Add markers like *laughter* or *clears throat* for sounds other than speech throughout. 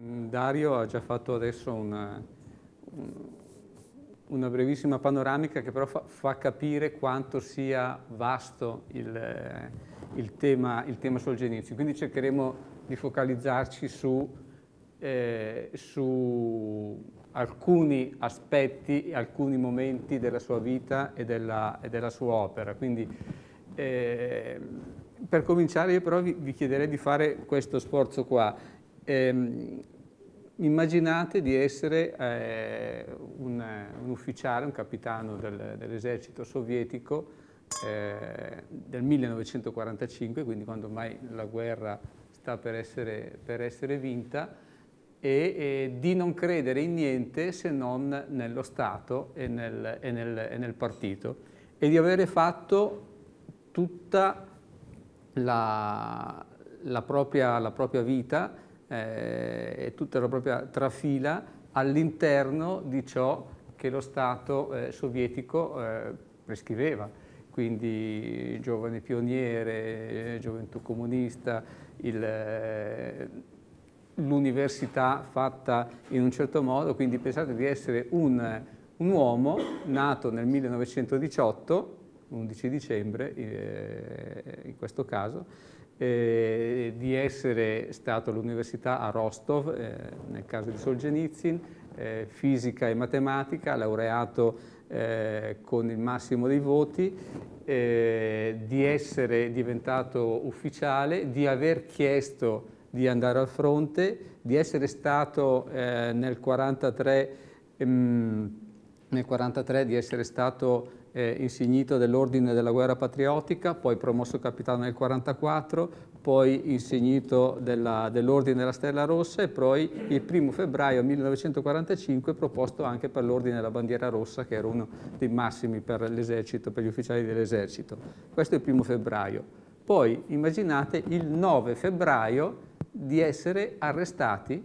Mm, Dario ha già fatto adesso una, eh, una brevissima panoramica che però fa, fa capire quanto sia vasto il, eh, il, tema, il tema Solzhenitsyn. Quindi cercheremo di focalizzarci su, eh, su, alcuni aspetti, alcuni momenti della sua vita e della, e della sua opera. Quindi, eh, per cominciare io però vi, vi chiederei di fare questo sforzo qua Ehm, immaginate di essere eh, un, un, ufficiale, un capitano del, dell'esercito sovietico eh, del 1945, quindi quando mai la guerra sta per essere, per essere vinta, e, e, di non credere in niente se non nello Stato e nel, e nel, e nel partito, e di avere fatto tutta la, la, propria, la propria vita eh, e tutta la propria trafila all'interno di ciò che lo Stato eh, sovietico eh, prescriveva. Quindi giovane pioniere, gioventù comunista, eh, l'università fatta in un certo modo, quindi pensate di essere un, un uomo nato nel 1918, 11 dicembre eh, in questo caso, eh, di essere stato all'università a Rostov, eh, nel caso di Solzhenitsyn, eh, fisica e matematica, laureato eh, con il massimo dei voti, eh, di essere diventato ufficiale, di aver chiesto di andare al fronte, di essere stato nel mm, nel 1943 di essere stato eh, insignito dell'Ordine della Guerra Patriottica, poi promosso capitano nel 1944, poi insignito dell'Ordine dell della Stella Rossa e poi il 1 febbraio 1945 proposto anche per l'Ordine della Bandiera Rossa, che era uno dei massimi per l'esercito, per gli ufficiali dell'esercito. Questo è il 1 febbraio. Poi immaginate il 9 febbraio di essere arrestati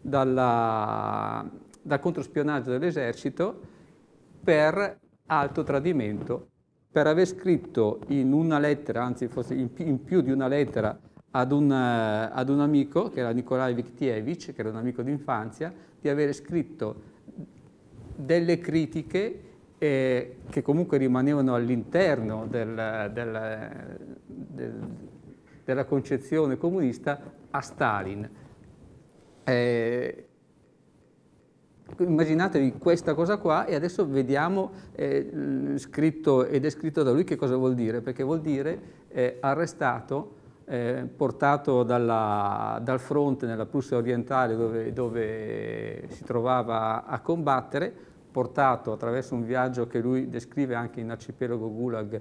dalla, dal controspionaggio dell'esercito per alto tradimento per aver scritto in una lettera, anzi forse in più di una lettera, ad un, eh, ad un, amico, che era Nikolai Viktievich, che era un amico d'infanzia, di avere scritto delle critiche eh, che comunque rimanevano all'interno del, del, del, della concezione comunista a Stalin. Eh, Immaginatevi questa cosa qua e adesso vediamo eh, scritto e descritto da lui che cosa vuol dire, perché vuol dire eh, arrestato, eh, portato dalla, dal fronte nella Prussia orientale dove, dove si trovava a combattere, portato attraverso un viaggio che lui descrive anche in Arcipelago Gulag,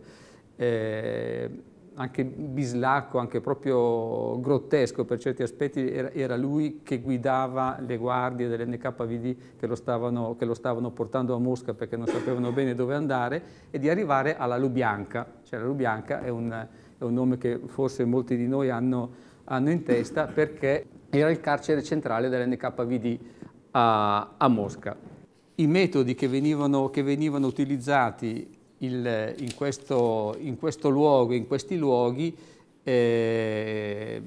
eh, anche bislacco, anche proprio grottesco per certi aspetti, era, lui che guidava le guardie dell'NKVD che lo, stavano, che lo stavano portando a Mosca perché non sapevano *laughs* bene dove andare e di arrivare alla Lubianca. Cioè la Lubianca è un, è un nome che forse molti di noi hanno, hanno, in testa perché era il carcere centrale dell'NKVD a, a Mosca. I metodi che venivano, che venivano utilizzati il, in, questo, in, questo, luogo, in questi luoghi, eh,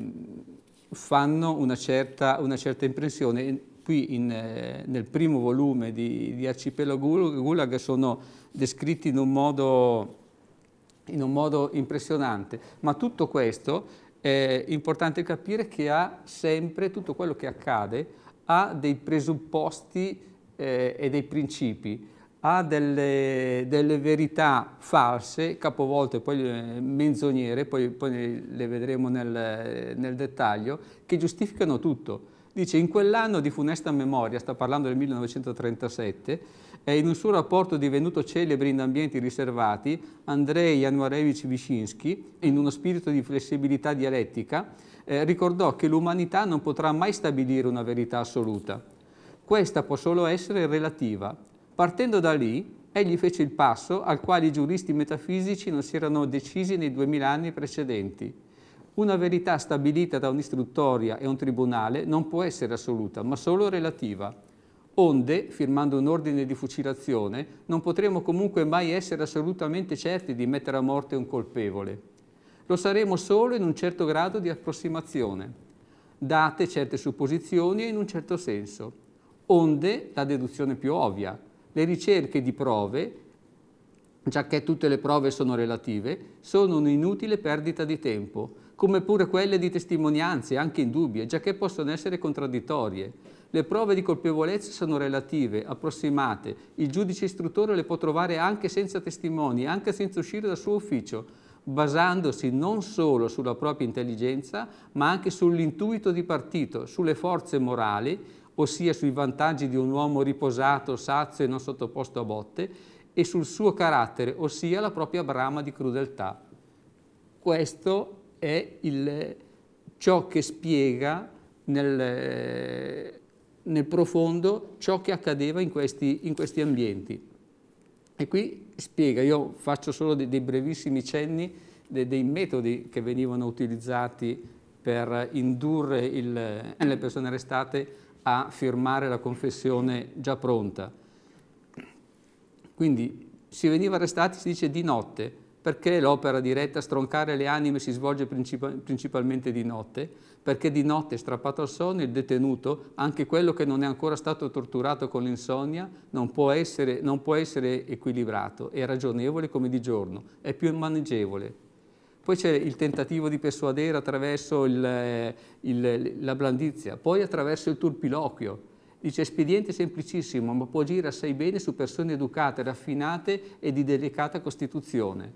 fanno una certa, una certa, impressione. Qui in, eh, nel primo volume di, di Arcipelago Gulag sono descritti in un, modo, in un modo impressionante, ma tutto questo è importante capire che ha sempre, tutto quello che accade, ha dei presupposti eh, e dei principi ha delle, delle, verità false, capovolte, poi eh, menzogniere, poi, poi le vedremo nel, nel, dettaglio, che giustificano tutto. Dice, in quell'anno di funesta memoria, sta parlando del 1937, in un suo rapporto divenuto celebre in ambienti riservati, Andrei Januarevich Wyszynski, in uno spirito di flessibilità dialettica, eh, ricordò che l'umanità non potrà mai stabilire una verità assoluta. Questa può solo essere relativa Partendo da lì, egli fece il passo al quale i giuristi metafisici non si erano decisi nei duemila anni precedenti. Una verità stabilita da un'istruttoria e un tribunale non può essere assoluta, ma solo relativa. Onde, firmando un ordine di fucilazione, non potremo comunque mai essere assolutamente certi di mettere a morte un colpevole. Lo saremo solo in un certo grado di approssimazione, date certe supposizioni e in un certo senso. Onde la deduzione più ovvia, le ricerche di prove, già che tutte le prove sono relative, sono un'inutile perdita di tempo, come pure quelle di testimonianze, anche in indubbie, già che possono essere contraddittorie. Le prove di colpevolezza sono relative, approssimate. Il giudice istruttore le può trovare anche senza testimoni, anche senza uscire dal suo ufficio, basandosi non solo sulla propria intelligenza, ma anche sull'intuito di partito, sulle forze morali, ossia sui vantaggi di un uomo riposato, sazio e non sottoposto a botte, e sul suo carattere, ossia la propria brama di crudeltà. Questo è il, ciò che spiega nel, nel, profondo ciò che accadeva in questi, in questi, ambienti. E qui spiega, io faccio solo dei, dei brevissimi cenni dei, dei metodi che venivano utilizzati per indurre il, le persone arrestate a firmare la confessione già pronta. Quindi si veniva arrestati, si dice, di notte, perché l'opera diretta a stroncare le anime si svolge principalmente di notte, perché di notte, strappato al sonno, il detenuto, anche quello che non è ancora stato torturato con l'insonnia, non, non può essere equilibrato, è ragionevole come di giorno, è più maneggevole, poi c'è il tentativo di persuadere attraverso il, eh, il, la blandizia, poi attraverso il turpiloquio. Dice espediente semplicissimo, ma può agire assai bene su persone educate, raffinate e di delicata costituzione.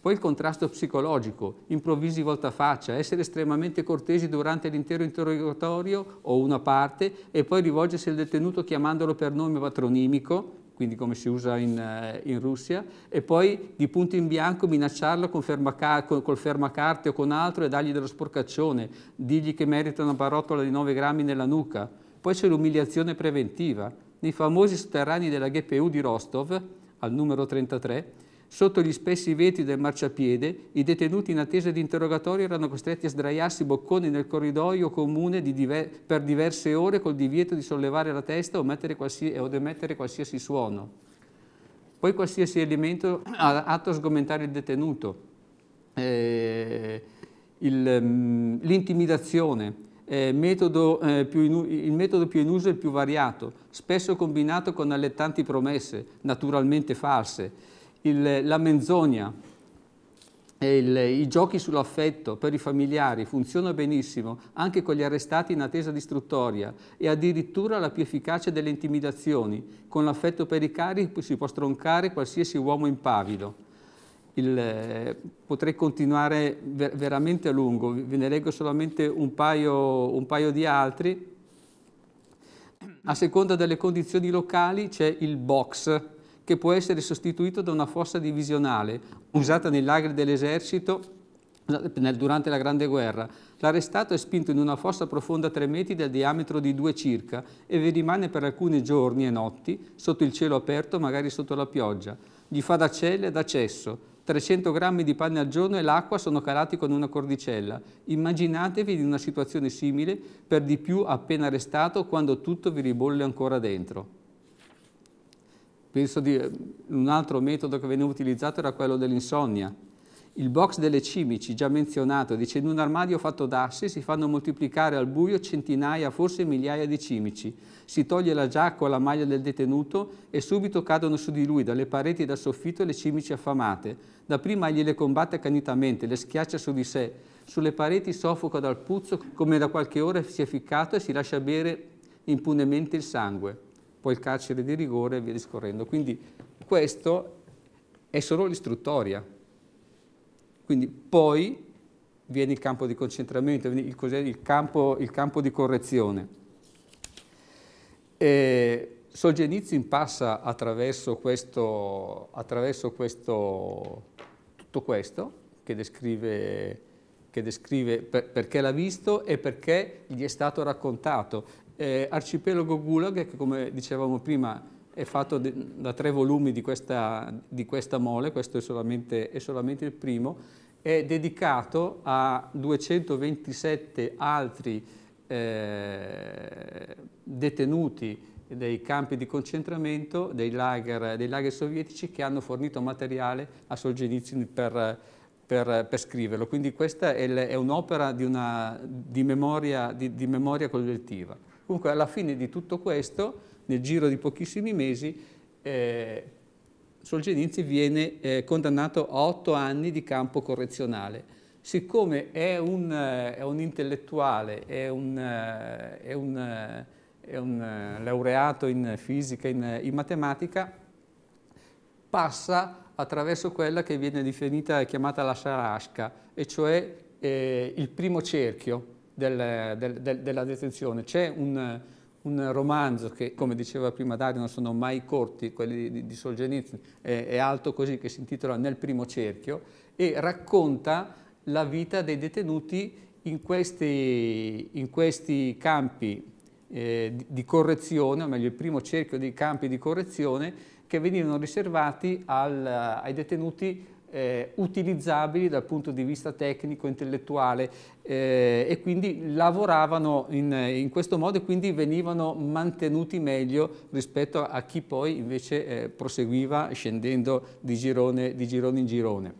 Poi il contrasto psicologico, improvvisi voltafaccia, essere estremamente cortesi durante l'intero interrogatorio o una parte e poi rivolgersi al detenuto chiamandolo per nome patronimico quindi come si usa in, eh, in, Russia, e poi di punto in bianco minacciarlo con fermaca, con, col fermacarte o con altro e dargli dello sporcaccione, dirgli che merita una barottola di 9 grammi nella nuca. Poi c'è l'umiliazione preventiva. Nei famosi sotterranei della GPU di Rostov, al numero 33, Sotto gli spessi vetri del marciapiede, i detenuti in attesa di interrogatorio erano costretti a sdraiarsi bocconi nel corridoio comune di diver per diverse ore col divieto di sollevare la testa o, o di emettere qualsiasi suono. Poi qualsiasi elemento atto a sgomentare il detenuto, eh, mm, l'intimidazione, eh, metodo, eh, il metodo più in uso e il più variato, spesso combinato con allettanti promesse, naturalmente false, il, la menzogna, il, i giochi sull'affetto per i familiari funziona benissimo anche con gli arrestati in attesa di istruttoria e addirittura la più efficace delle intimidazioni. Con l'affetto per i cari si può stroncare qualsiasi uomo impavido. Il, eh, potrei continuare ver veramente a lungo, ve ne leggo solamente un paio, un paio di altri. A seconda delle condizioni locali c'è il box, che può essere sostituito da una fossa divisionale usata nei lagri dell'esercito durante la Grande Guerra. L'arrestato è spinto in una fossa profonda 3 metri del diametro di 2 circa e vi rimane per alcuni giorni e notti sotto il cielo aperto, magari sotto la pioggia. Gli fa da celle e da 300 grammi di pane al giorno e l'acqua sono calati con una cordicella. Immaginatevi in una situazione simile, per di più appena arrestato, quando tutto vi ribolle ancora dentro. Penso di eh, un altro metodo che veniva utilizzato era quello dell'insonnia. Il box delle cimici, già menzionato, dice in un armadio fatto d'assi si fanno moltiplicare al buio centinaia, forse migliaia di cimici. Si toglie la giacca o la maglia del detenuto e subito cadono su di lui, dalle pareti e dal soffitto, le cimici affamate. Dapprima prima gliele combatte accanitamente, le schiaccia su di sé. Sulle pareti soffoca dal puzzo, come da qualche ora si è ficcato e si lascia bere impunemente il sangue poi il carcere di rigore e via discorrendo. Quindi questo è solo l'istruttoria. Quindi poi viene il campo di concentramento, il, il, campo, il campo, di correzione. E Solgenizio passa attraverso, questo, attraverso questo, tutto questo che descrive, che descrive per, perché l'ha visto e perché gli è stato raccontato eh, Arcipelago Gulag, che come dicevamo prima è fatto da tre volumi di questa, di questa mole, questo è solamente, è solamente, il primo, è dedicato a 227 altri eh, detenuti dei campi di concentramento, dei lager, dei lager, sovietici che hanno fornito materiale a Solzhenitsyn per, per, per scriverlo. Quindi questa è, un'opera di, di, di, di memoria collettiva. Comunque alla fine di tutto questo, nel giro di pochissimi mesi, eh, Solzhenitsyn viene eh, condannato a otto anni di campo correzionale. Siccome è un, eh, è un intellettuale, è un, eh, è, un, eh, è un, laureato in fisica, in, in matematica, passa attraverso quella che viene definita e chiamata la Sarasca, e cioè eh, il primo cerchio, del, del, del, della detenzione. C'è un, un, romanzo che, come diceva prima Dario, non sono mai corti, quelli di, di Solzhenitsyn, è, è alto così, che si intitola Nel primo cerchio, e racconta la vita dei detenuti in questi, in questi campi eh, di, di correzione, o meglio il primo cerchio di campi di correzione, che venivano riservati al, ai detenuti eh, utilizzabili dal punto di vista tecnico, intellettuale eh, e quindi lavoravano in, in, questo modo e quindi venivano mantenuti meglio rispetto a chi poi invece eh, proseguiva scendendo di girone, di girone, in girone.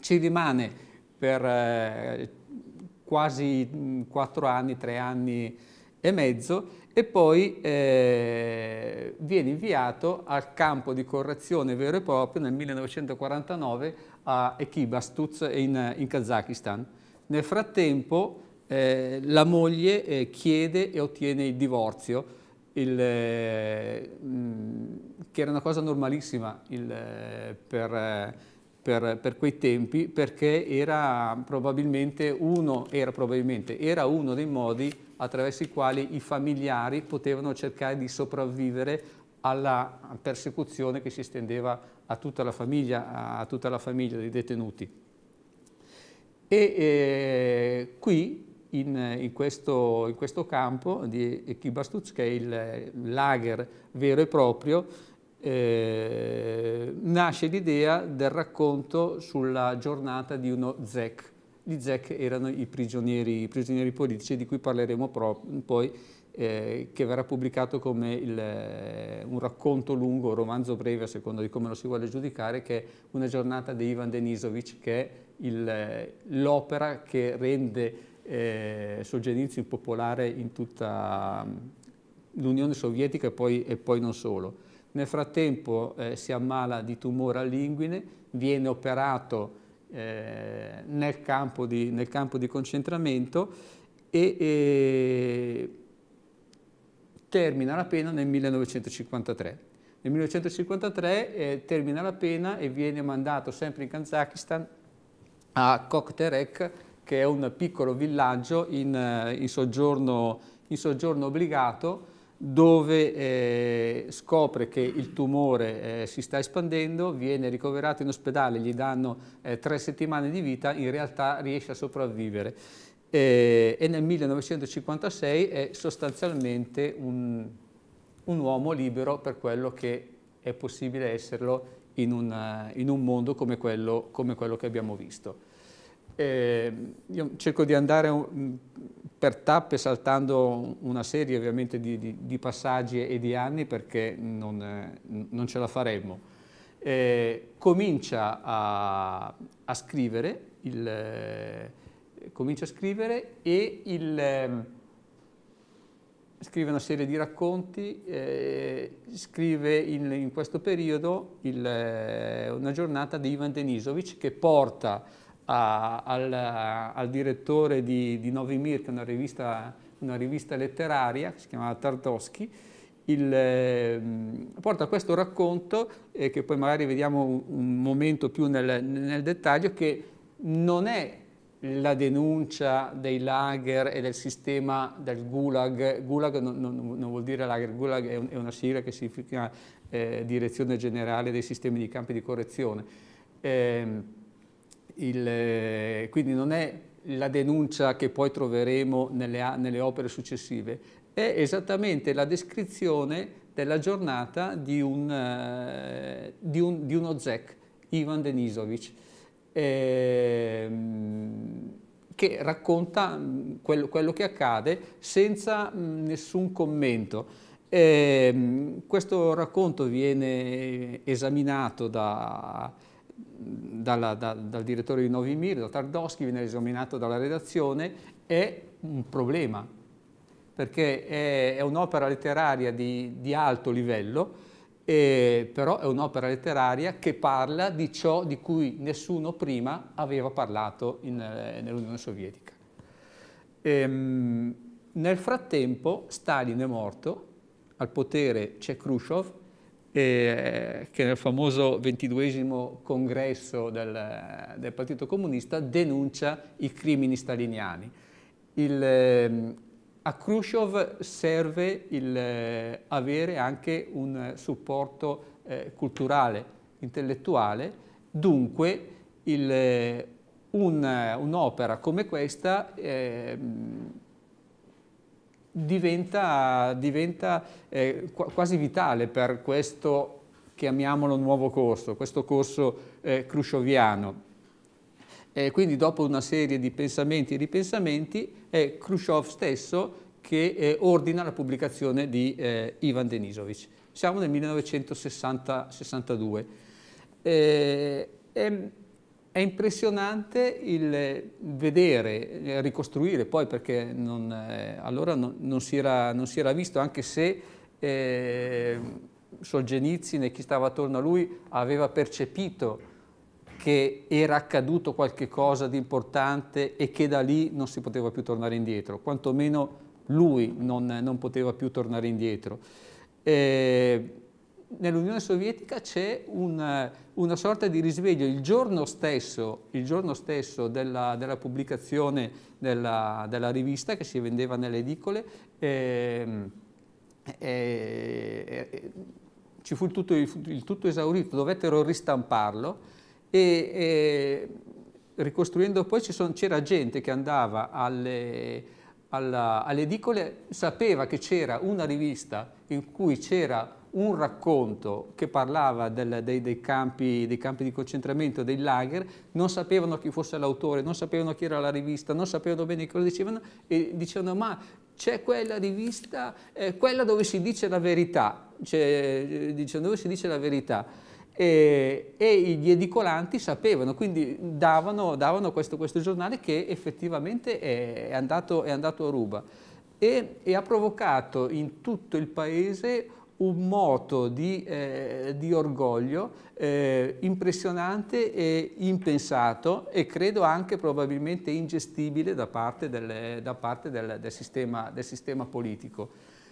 Ci rimane per eh, quasi mm, quattro anni, tre anni e mezzo e poi eh, viene inviato al campo di correzione vero e proprio nel 1949 a Ekibastuz in, in Kazakistan. Nel frattempo eh, la moglie eh, chiede e ottiene il divorzio, il, mh, eh, mm, che era una cosa normalissima il, eh, per eh, per, per quei tempi perché era probabilmente, uno, era probabilmente era uno dei modi attraverso i quali i familiari potevano cercare di sopravvivere alla persecuzione che si estendeva a tutta la famiglia, a tutta la famiglia dei detenuti. E eh, qui, in, in, questo, in, questo, campo di Kibastuz, che è il lager vero e proprio, eh, nasce l'idea del racconto sulla giornata di uno Zec. Gli Zec erano i prigionieri, i prigionieri politici di cui parleremo poi, eh, che verrà pubblicato come il, eh, un racconto lungo, un romanzo breve a seconda di come lo si vuole giudicare, che è Una giornata di Ivan Denisovic, che è eh, l'opera che rende eh, Solzhenitsyn impopolare in tutta mm, l'Unione Sovietica e poi, e poi non solo. Nel frattempo eh, si ammala di tumore all'inguine, viene operato eh, nel, campo di, nel, campo di, concentramento e, e termina la pena nel 1953. Nel 1953 eh, termina la pena e viene mandato sempre in Kazakistan a Kokterek, che è un piccolo villaggio in, eh, in, soggiorno, in soggiorno obbligato, dove eh, scopre che il tumore eh, si sta espandendo, viene ricoverato in ospedale, gli danno eh, tre settimane di vita, in realtà riesce a sopravvivere. Eh, e nel 1956 è sostanzialmente un, un, uomo libero per quello che è possibile esserlo in, una, eh, in un mondo come quello, come quello, che abbiamo visto. Eh, io cerco di andare... Un, per tappe saltando una serie ovviamente di, di, di passaggi e di anni perché non, eh, non ce la faremmo. Eh, comincia a, a scrivere, il, eh, comincia a scrivere e il, eh, scrive una serie di racconti, eh, scrive in, in, questo periodo il, eh, una giornata di Ivan Denisovic che porta a, al, al, direttore di, di Novi Mir, che è una rivista, una rivista letteraria si chiamava Tartoschi, il, eh, porta questo racconto, eh, che poi magari vediamo un, un momento più nel, nel, dettaglio, che non è la denuncia dei lager e del sistema del gulag, gulag non, non, non vuol dire lager, gulag è, un, è una sigla che significa eh, direzione generale dei sistemi di campi di correzione ehm, il, eh, quindi non è la denuncia che poi troveremo nelle, nelle opere successive, è esattamente la descrizione della giornata di, un, eh, di, un, di uno zec, Ivan Denisovic, ehm, che racconta mm, quello, quello, che accade senza mm, nessun commento. Ehm, questo racconto viene esaminato da, dalla, da, dal direttore di Novimir, da Tardoschi, viene esaminato dalla redazione, è un problema, perché è, è un'opera letteraria di, di, alto livello, e, però è un'opera letteraria che parla di ciò di cui nessuno prima aveva parlato eh, nell'Unione Sovietica. Ehm, nel frattempo Stalin è morto, al potere c'è Khrushchev, eh, che nel famoso ventiduesimo congresso del, del, Partito Comunista denuncia i crimini staliniani. Il, eh, a Khrushchev serve il, eh, avere anche un supporto eh, culturale, intellettuale, dunque il, eh, un, un'opera come questa ehm, diventa, diventa eh, quasi vitale per questo, chiamiamolo nuovo corso, questo corso eh, cruscioviano. Eh, quindi dopo una serie di pensamenti e ripensamenti è Khrushchev stesso che eh, ordina la pubblicazione di eh, Ivan Denisovic. Siamo nel 1962. Eh, ehm, è impressionante il eh, vedere, eh, ricostruire poi perché non, eh, allora non, non, si era, non, si era, visto anche se eh, Solgenizin e chi stava attorno a lui aveva percepito che era accaduto qualche cosa di importante e che da lì non si poteva più tornare indietro, quantomeno lui non, non poteva più tornare indietro. Eh, nell'Unione Sovietica c'è una, eh, una, sorta di risveglio. Il giorno stesso, il giorno stesso della, della, pubblicazione della, della, rivista che si vendeva nelle edicole, eh, eh, eh, ci fu tutto, il, il, tutto esaurito, dovettero ristamparlo e, e ricostruendo poi c'era gente che andava alle, alla, alle edicole, sapeva che c'era una rivista in cui c'era un racconto che parlava del, dei, dei, campi, dei, campi, di concentramento, dei lager, non sapevano chi fosse l'autore, non sapevano chi era la rivista, non sapevano bene cosa dicevano e dicevano ma c'è quella rivista, eh, quella dove si dice la verità, cioè, eh, dicevano dove si dice la verità. E, e, gli edicolanti sapevano, quindi davano, davano questo, questo, giornale che effettivamente è andato, è andato a ruba e, e ha provocato in tutto il paese un moto di, eh, di orgoglio eh, impressionante e impensato e credo anche probabilmente ingestibile da parte del, da parte del, del, sistema, del sistema, politico.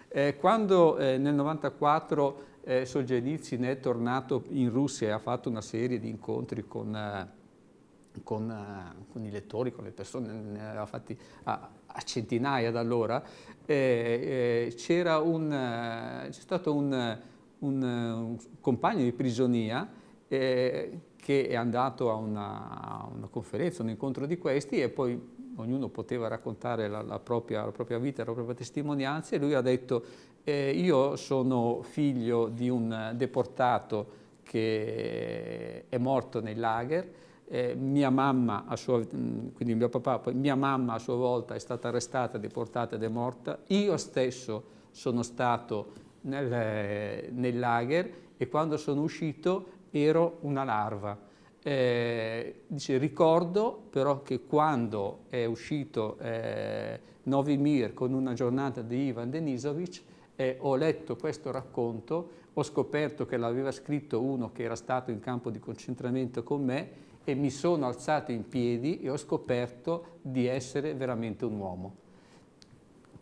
Eh, quando eh, nel 1994 eh, Solzhenitsyn è tornato in Russia e ha fatto una serie di incontri con, eh, con, eh, con i lettori, con le persone, ha fatti, ha, a centinaia dall'ora, eh, eh, eh, c'è stato un, un, un, compagno di prigionia eh, che è andato a una, a una, conferenza, un incontro di questi e poi ognuno poteva raccontare la, la, propria, la propria, vita, la propria testimonianza e lui ha detto eh, io sono figlio di un deportato che è morto nei lager eh, mia mamma, a sua, mm, quindi mio papà, poi mia mamma a sua volta è stata arrestata, deportata ed è morta, io stesso sono stato nel, eh, nel lager e quando sono uscito ero una larva. Eh, dice, ricordo però che quando è uscito eh, Novi Mir con una giornata di Ivan Denisovic eh, ho letto questo racconto, ho scoperto che l'aveva scritto uno che era stato in campo di concentramento con me e mi sono alzato in piedi e ho scoperto di essere veramente un uomo.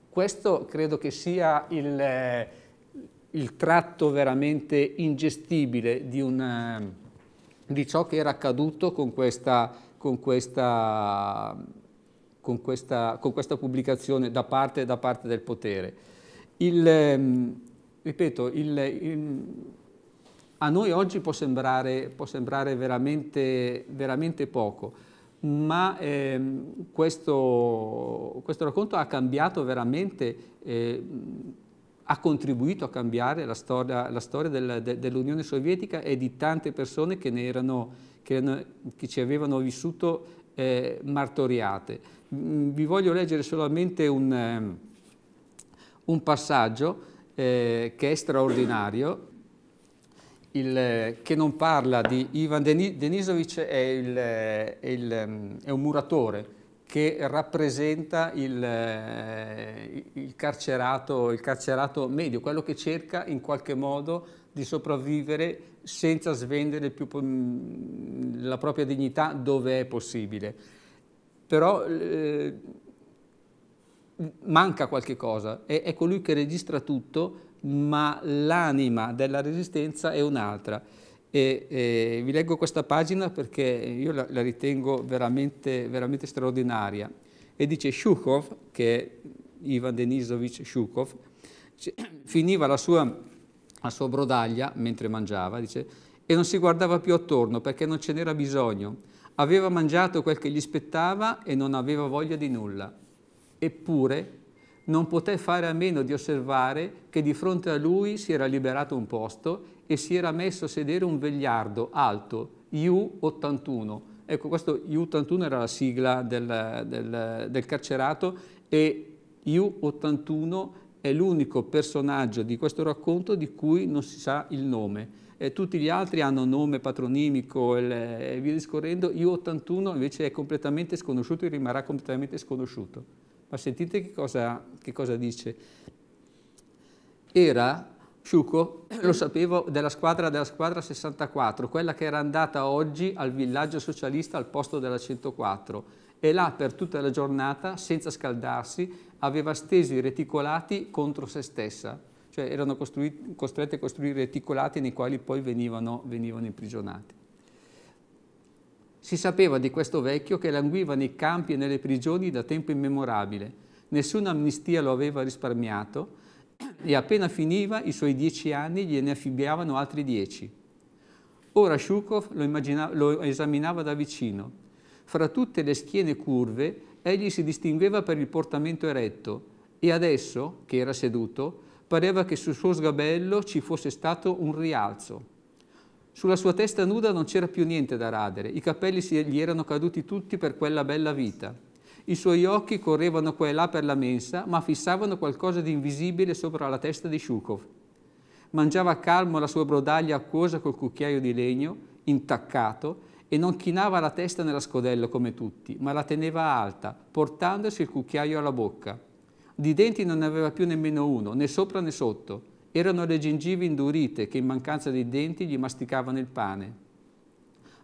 Questo credo che sia il, eh, il tratto veramente ingestibile di, una, eh, di, ciò che era accaduto con questa, con questa, con questa, con questa pubblicazione da parte, da parte, del potere. Il, ehm, ripeto, il, il a noi oggi può sembrare, può sembrare veramente, veramente, poco, ma ehm, questo, questo, racconto ha cambiato veramente, eh, ha contribuito a cambiare la storia, la storia del, de, dell'Unione Sovietica e di tante persone che, erano, che, erano, che ci avevano vissuto eh, martoriate. Mm, vi voglio leggere solamente un, ehm, un passaggio eh, che è straordinario il, eh, che non parla di Ivan Denisovic è, il, eh, è, il, mm, è un muratore che rappresenta eh, il carcerato, il, carcerato, medio, quello che cerca in qualche modo di sopravvivere senza svendere più mm, la propria dignità dove è possibile. Però eh, manca qualche cosa, è, è colui che registra tutto ma l'anima della resistenza è un'altra. E, e, vi leggo questa pagina perché io la, la ritengo veramente, veramente, straordinaria. E dice Shukov, che è Ivan Denisovich Shukov, *clears throat* finiva la sua, la sua brodaglia mentre mangiava, dice, e non si guardava più attorno perché non ce n'era bisogno. Aveva mangiato quel che gli spettava e non aveva voglia di nulla. Eppure non poté fare a meno di osservare che di fronte a lui si era liberato un posto e si era messo a sedere un vegliardo alto, u 81 Ecco, questo u 81 era la sigla del, del, del carcerato e u 81 è l'unico personaggio di questo racconto di cui non si sa il nome. E tutti gli altri hanno nome patronimico e via discorrendo, u 81 invece è completamente sconosciuto e rimarrà completamente sconosciuto. Ma sentite che cosa, che cosa dice. Era Sciuco *clears throat* lo sapevo della squadra della squadra 64, quella che era andata oggi al villaggio socialista al posto della 104 e là per tutta la giornata, senza scaldarsi, aveva steso i reticolati contro se stessa, cioè erano costrette a costruire reticolati nei quali poi venivano, venivano imprigionati. Si sapeva di questo vecchio che languiva nei campi e nelle prigioni da tempo immemorabile. Nessuna amnistia lo aveva risparmiato *clears throat* e appena finiva i suoi dieci anni gliene affibbiavano altri dieci. Ora Shukov lo, lo esaminava da vicino. Fra tutte le schiene curve, egli si distingueva per il portamento eretto e adesso, che era seduto, pareva che sul suo sgabello ci fosse stato un rialzo. Sulla sua testa nuda non c'era più niente da radere, i capelli gli erano caduti tutti per quella bella vita. I suoi occhi correvano qua e là per la mensa, ma fissavano qualcosa di invisibile sopra la testa di Shukov. Mangiava calmo la sua brodaglia acquosa col cucchiaio di legno, intaccato, e non chinava la testa nella scodella come tutti, ma la teneva alta, portandosi il cucchiaio alla bocca. Di denti non ne aveva più nemmeno uno, né sopra né sotto. Erano le gengive indurite che in mancanza dei denti gli masticavano il pane.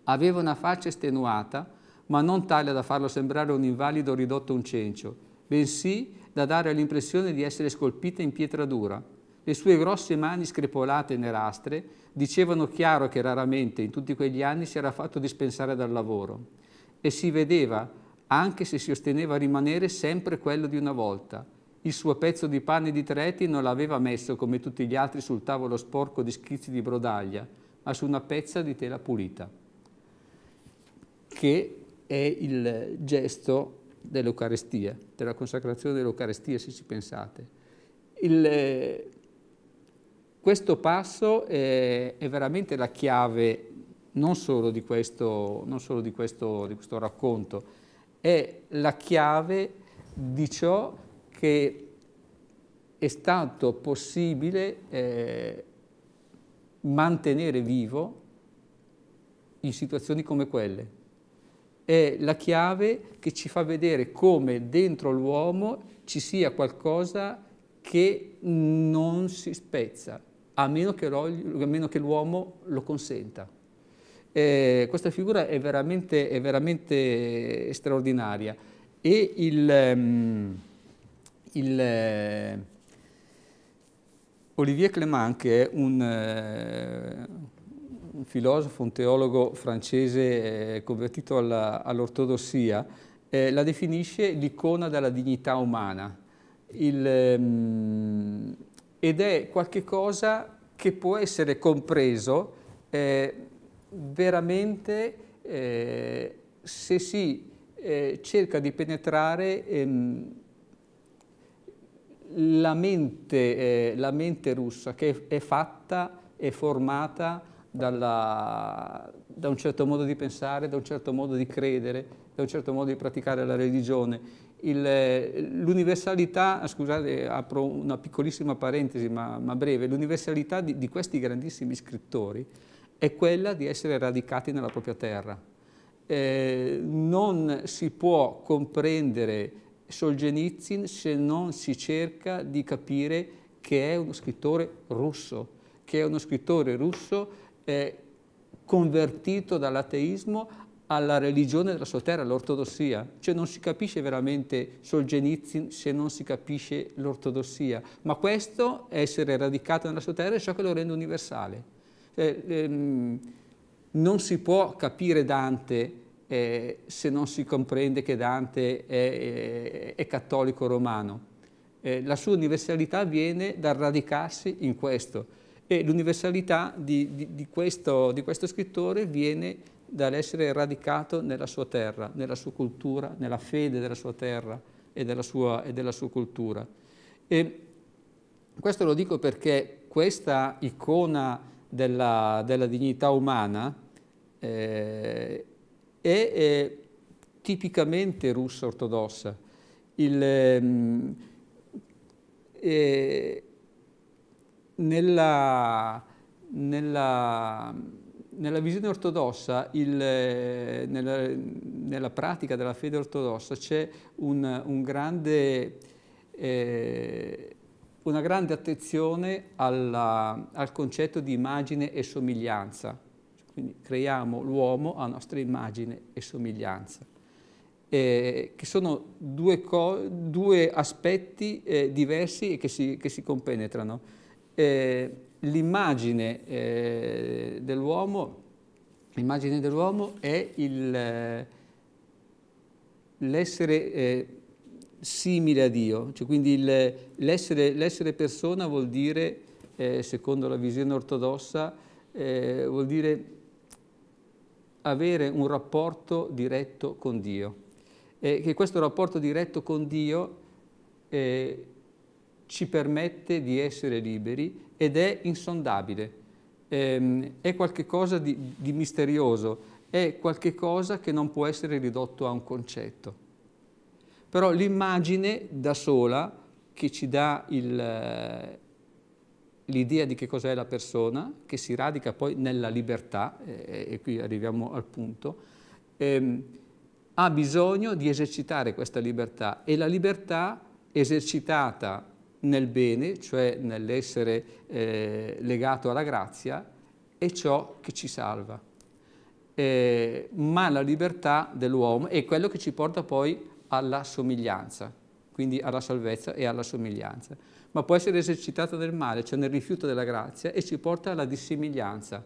Aveva una faccia estenuata, ma non tale da farlo sembrare un invalido ridotto a un cencio, bensì da dare l'impressione di essere scolpita in pietra dura. Le sue grosse mani screpolate e nerastre dicevano chiaro che raramente in tutti quegli anni si era fatto dispensare dal lavoro e si vedeva, anche se si osteneva a rimanere, sempre quello di una volta – il suo pezzo di pane di tre non l'aveva messo, come tutti gli altri, sul tavolo sporco di schizzi di brodaglia, ma su una pezza di tela pulita, che è il gesto dell'Eucarestia, della consacrazione dell'Eucarestia, se ci pensate. Il, questo passo è, è, veramente la chiave non solo, di questo, non solo di, questo, di questo racconto, è la chiave di ciò che che è stato possibile eh, mantenere vivo in situazioni come quelle. È la chiave che ci fa vedere come dentro l'uomo ci sia qualcosa che non si spezza, a meno che l'uomo lo consenta. Eh, questa figura è veramente, è veramente eh, straordinaria. E il... Um, il, eh, Olivier Clément, che è un, eh, un filosofo, un teologo francese eh, convertito all'ortodossia, all eh, la definisce l'icona della dignità umana. Il, ehm, ed è qualcosa che può essere compreso eh, veramente eh, se si eh, cerca di penetrare ehm, la mente, eh, la mente russa che è fatta, è formata dalla, da un certo modo di pensare, da un certo modo di credere, da un certo modo di praticare la religione. l'universalità, ah, scusate, apro una piccolissima parentesi ma, ma breve, l'universalità di, di questi grandissimi scrittori è quella di essere radicati nella propria terra. Eh, non si può comprendere Solzhenitsyn se non si cerca di capire che è uno scrittore russo, che è uno scrittore russo eh, convertito dall'ateismo alla religione della sua terra, l'ortodossia. Cioè non si capisce veramente Solzhenitsyn se non si capisce l'ortodossia, ma questo essere radicato nella sua terra è ciò che lo rende universale. Eh, ehm, non si può capire Dante eh, se non si comprende che Dante è, è, eh, è cattolico romano. Eh, la sua universalità viene dal radicarsi in questo e l'universalità di, di, di, questo, di questo scrittore viene dall'essere radicato nella sua terra, nella sua cultura, nella fede della sua terra e della sua, e della sua cultura. E questo lo dico perché questa icona della, della dignità umana eh, è, è tipicamente russa ortodossa. Il, eh, nella, nella, nella, visione ortodossa, il, nella, nella, pratica della fede ortodossa, c'è un, un grande... Eh, una grande attenzione alla, al concetto di immagine e somiglianza. Quindi creiamo l'uomo a nostra immagine e somiglianza, eh, che sono due, due aspetti eh, diversi e che si, che si compenetrano. Eh, l'immagine dell'uomo L'immagine dell'uomo è l'essere eh, simile a Dio, cioè quindi l'essere, persona vuol dire, eh, secondo la visione ortodossa, eh, vuol dire avere un rapporto diretto con Dio e che questo rapporto diretto con Dio eh, ci permette di essere liberi ed è insondabile, ehm, è qualcosa di, di misterioso, è qualcosa che non può essere ridotto a un concetto. Però l'immagine da sola che ci dà il, l'idea di che cos'è la persona, che si radica poi nella libertà, eh, e qui arriviamo al punto, ehm, ha bisogno di esercitare questa libertà e la libertà esercitata nel bene, cioè nell'essere eh, legato alla grazia, è ciò che ci salva. Eh, ma la libertà dell'uomo è quello che ci porta poi alla somiglianza, quindi alla salvezza e alla somiglianza ma può essere esercitata nel male, cioè nel rifiuto della grazia, e ci porta alla dissimiglianza,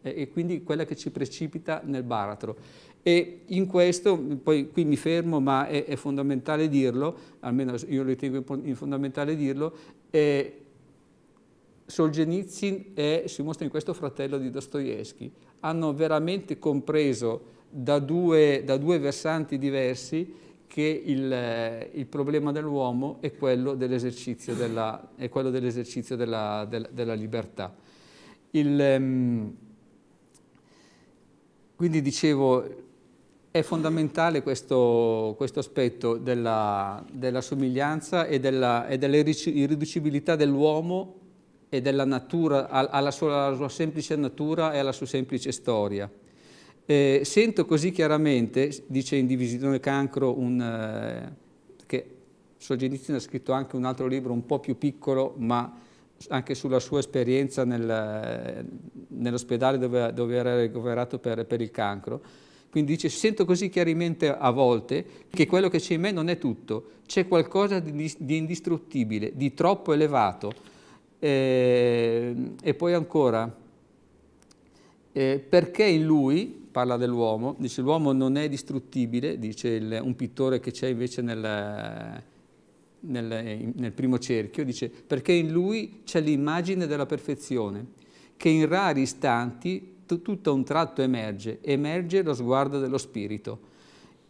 eh, e quindi quella che ci precipita nel baratro. E in questo, poi qui mi fermo, ma è, è fondamentale dirlo, almeno io lo ritengo fondamentale dirlo, è Solzhenitsyn è, si mostra in questo fratello di Dostoevsky. Hanno veramente compreso da due, da due versanti diversi che il, eh, il problema dell'uomo è quello dell'esercizio della, dell della, della, della, libertà. Il, ehm, quindi dicevo, è fondamentale questo, questo aspetto della, della, somiglianza e della, e dell irriducibilità dell'uomo e della natura, alla sua, alla sua semplice natura e alla sua semplice storia. Eh, sento così chiaramente, dice in Divisione Cancro, un, eh, che Solzhenitsyn ha scritto anche un altro libro un po' più piccolo, ma anche sulla sua esperienza nel, eh, nell'ospedale dove, dove, era ricoverato per, per il cancro. Quindi dice, sento così chiaramente a volte che quello che c'è in me non è tutto, c'è qualcosa di, di indistruttibile, di troppo elevato. Ehm, e poi ancora, eh, perché in lui, parla dell'uomo, dice l'uomo non è distruttibile, dice il, un pittore che c'è invece nel, nel, nel primo cerchio, dice perché in lui c'è l'immagine della perfezione, che in rari istanti tutto a un tratto emerge, emerge lo sguardo dello spirito.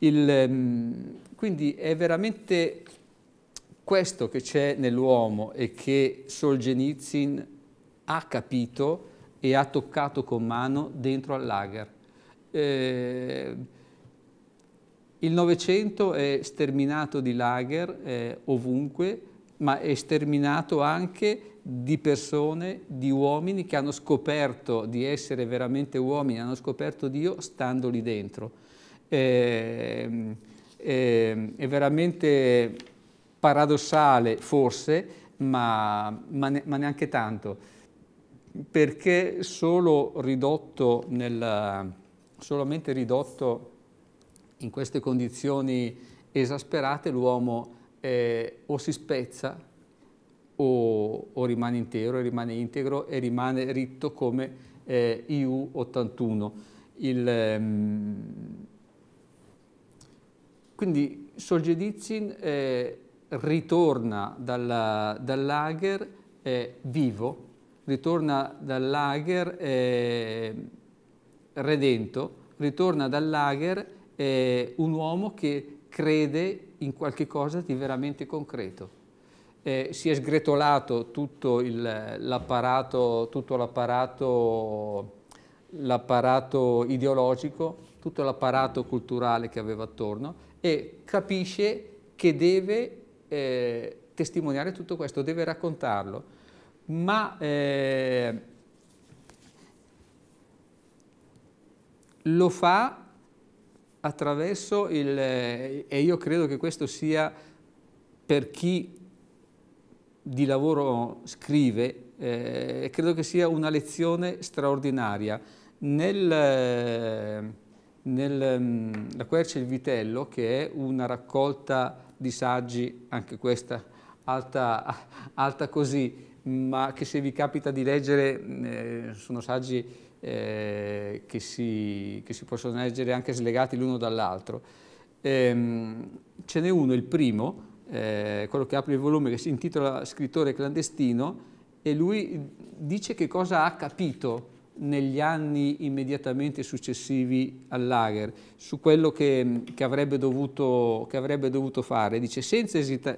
Il, mm, quindi è veramente questo che c'è nell'uomo e che Solzhenitsyn ha capito e ha toccato con mano dentro al lager. Eh, il Novecento è sterminato di lager eh, ovunque, ma è sterminato anche di persone, di uomini che hanno scoperto di essere veramente uomini, hanno scoperto Dio stando lì dentro. Eh, eh, è veramente paradossale, forse, ma, ma, ne, ma neanche tanto perché solo ridotto nel, solamente ridotto in queste condizioni esasperate l'uomo eh, o si spezza o, o, rimane intero, rimane integro e rimane ritto come eh, IU81. Il, ehm, quindi Solzhenitsyn eh, ritorna dalla, dal lager eh, vivo, ritorna dal lager eh, redento, ritorna dal lager eh, un uomo che crede in qualche cosa di veramente concreto. Eh, si è sgretolato tutto l'apparato, l'apparato ideologico, tutto l'apparato culturale che aveva attorno e capisce che deve eh, testimoniare tutto questo, deve raccontarlo ma eh, lo fa attraverso il... Eh, e io credo che questo sia per chi di lavoro scrive, eh, credo che sia una lezione straordinaria. Nel, nel, mm, la Quercia e il Vitello, che è una raccolta di saggi, anche questa alta, *laughs* alta così, ma che se vi capita di leggere mm, eh, sono saggi eh, che, si, che, si, possono leggere anche slegati l'uno dall'altro. Ehm, ce n'è uno, il primo, eh, quello che apre il volume, che si intitola Scrittore clandestino, e lui dice che cosa ha capito negli anni immediatamente successivi al lager, su quello che, che, avrebbe, dovuto, che avrebbe, dovuto, fare. Dice, senza, esita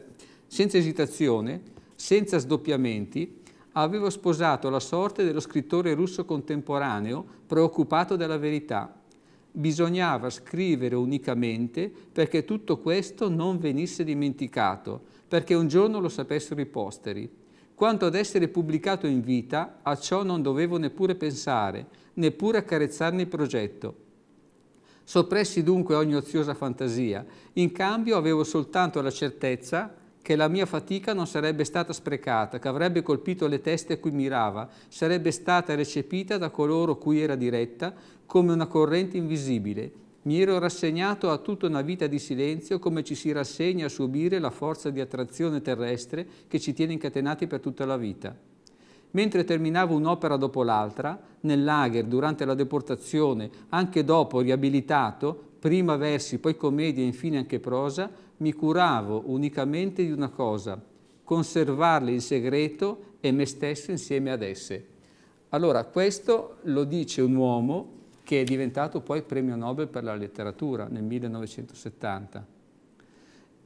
senza esitazione, senza sdoppiamenti, avevo sposato la sorte dello scrittore russo contemporaneo preoccupato della verità. Bisognava scrivere unicamente perché tutto questo non venisse dimenticato, perché un giorno lo sapessero i posteri. Quanto ad essere pubblicato in vita, a ciò non dovevo neppure pensare, neppure accarezzarne il progetto. Soppressi dunque ogni oziosa fantasia, in cambio avevo soltanto la certezza che la mia fatica non sarebbe stata sprecata, che avrebbe colpito le teste a cui mirava, sarebbe stata recepita da coloro cui era diretta come una corrente invisibile. Mi ero rassegnato a tutta una vita di silenzio come ci si rassegna a subire la forza di attrazione terrestre che ci tiene incatenati per tutta la vita. Mentre terminavo un'opera dopo l'altra, nel lager, durante la deportazione, anche dopo riabilitato, prima versi, poi commedia e infine anche prosa, mi curavo unicamente di una cosa, conservarle in segreto e me stesso insieme ad esse. Allora, questo lo dice un uomo che è diventato poi premio Nobel per la letteratura nel 1970.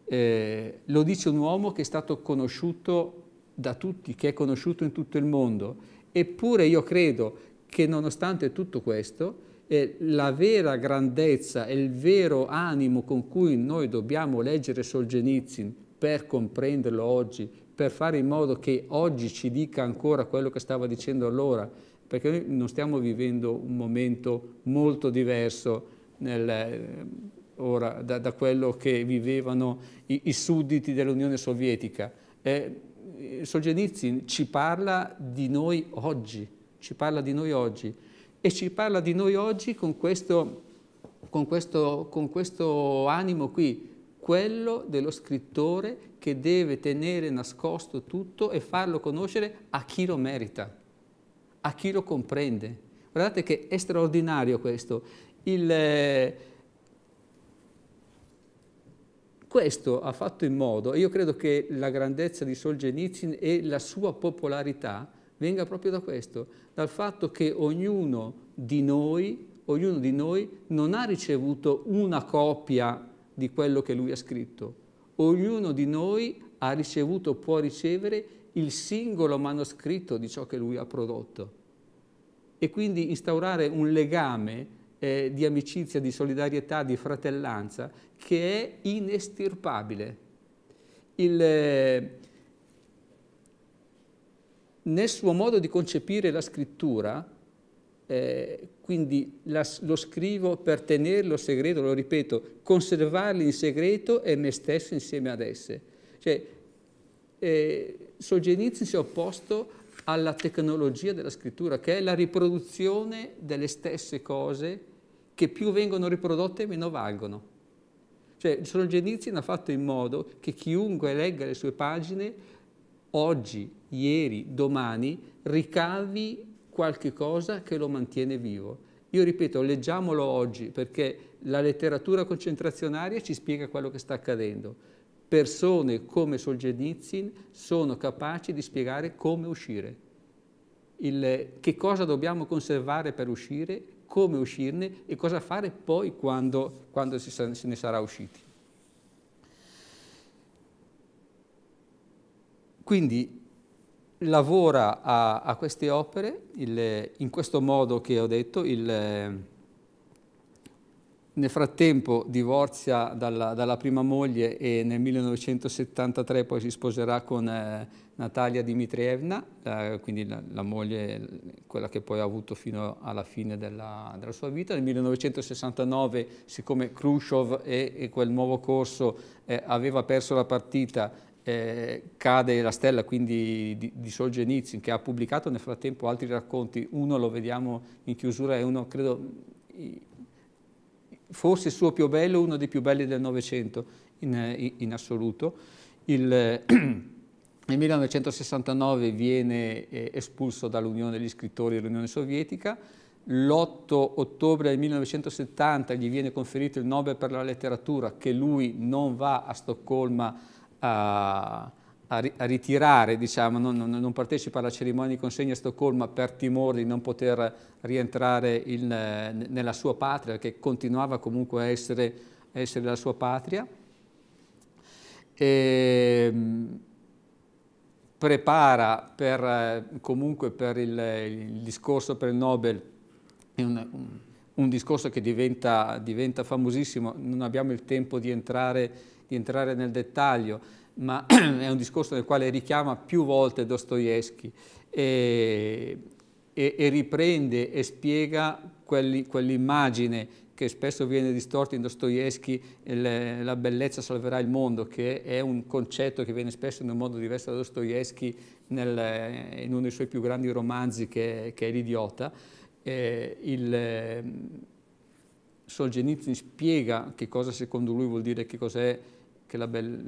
Eh, lo dice un uomo che è stato conosciuto da tutti, che è conosciuto in tutto il mondo. Eppure io credo che nonostante tutto questo, eh, la vera grandezza e il vero animo con cui noi dobbiamo leggere Solzhenitsyn per comprenderlo oggi, per fare in modo che oggi ci dica ancora quello che stava dicendo allora, perché noi non stiamo vivendo un momento molto diverso nel, eh, ora, da, da, quello che vivevano i, i sudditi dell'Unione Sovietica. Eh, Solzhenitsyn ci parla di noi oggi, ci parla di noi oggi e ci parla di noi oggi con questo, con questo, con questo animo qui, quello dello scrittore che deve tenere nascosto tutto e farlo conoscere a chi lo merita, a chi lo comprende. Guardate che è straordinario questo. Il, eh, questo ha fatto in modo, io credo che la grandezza di Solzhenitsyn e la sua popolarità venga proprio da questo, dal fatto che ognuno di noi, ognuno di noi non ha ricevuto una copia di quello che lui ha scritto, ognuno di noi ha ricevuto, può ricevere il singolo manoscritto di ciò che lui ha prodotto. E quindi instaurare un legame eh, di amicizia, di solidarietà, di fratellanza che è inestirpabile. Il, eh, nel suo modo di concepire la scrittura, eh, quindi la, lo scrivo per tenerlo segreto, lo ripeto, conservarli in segreto e me stesso insieme ad esse. Cioè, eh, Solzhenitsyn si è opposto alla tecnologia della scrittura, che è la riproduzione delle stesse cose che più vengono riprodotte meno valgono. Cioè, Solzhenitsyn ha fatto in modo che chiunque legga le sue pagine oggi ieri, domani, ricavi qualche cosa che lo mantiene vivo. Io ripeto, leggiamolo oggi perché la letteratura concentrazionaria ci spiega quello che sta accadendo. Persone come Solzhenitsyn sono capaci di spiegare come uscire, Il, che cosa dobbiamo conservare per uscire, come uscirne e cosa fare poi quando, quando si, se ne sarà usciti. Quindi lavora a, a queste opere il, in questo modo che ho detto, il, nel frattempo divorzia dalla, dalla, prima moglie e nel 1973 poi si sposerà con eh, Natalia Dimitrievna, eh, quindi la, la, moglie, quella che poi ha avuto fino alla fine della, della sua vita. Nel 1969, siccome Khrushchev e, e quel nuovo corso eh, aveva perso la partita eh, cade la stella quindi di, di Solzhenitsyn che ha pubblicato nel frattempo altri racconti, uno lo vediamo in chiusura è uno credo forse il suo più bello, uno dei più belli del Novecento in, in, assoluto. Il, *clears throat* nel 1969 viene eh, espulso dall'Unione degli scrittori dell'Unione Sovietica, l'8 ottobre 1970 gli viene conferito il Nobel per la letteratura che lui non va a Stoccolma a, a, ritirare, diciamo, non, non, partecipa alla cerimonia di consegna a Stoccolma per timore di non poter rientrare in, nella sua patria, che continuava comunque a essere, essere la sua patria. E, ehm, prepara per, comunque per il, il, discorso per il Nobel, un, un discorso che diventa, diventa famosissimo, non abbiamo il tempo di entrare di entrare nel dettaglio, ma *clears throat* è un discorso nel quale richiama più volte Dostoevsky e, e, e riprende e spiega quell'immagine che spesso viene distorta in Dostoevsky, eh, la bellezza salverà il mondo, che è un concetto che viene spesso in un modo diverso da Dostoevsky nel, eh, in uno dei suoi più grandi romanzi che, che è L'idiota. Eh, il, ehm, Solzhenitsyn spiega che cosa secondo lui vuol dire che cos'è che la, be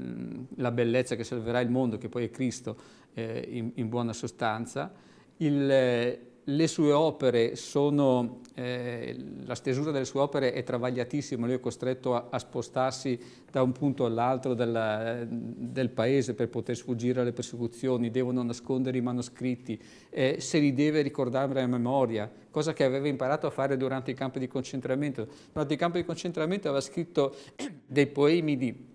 la, bellezza che salverà il mondo, che poi è Cristo eh, in, in, buona sostanza. Il, eh, le sue opere sono, eh, la stesura delle sue opere è travagliatissima, lui è costretto a, a spostarsi da un punto all'altro del paese per poter sfuggire alle persecuzioni, devono nascondere i manoscritti, eh, se li deve ricordare a memoria, cosa che aveva imparato a fare durante i campi di concentramento. Durante i campi di concentramento aveva scritto *clears throat* dei poemi di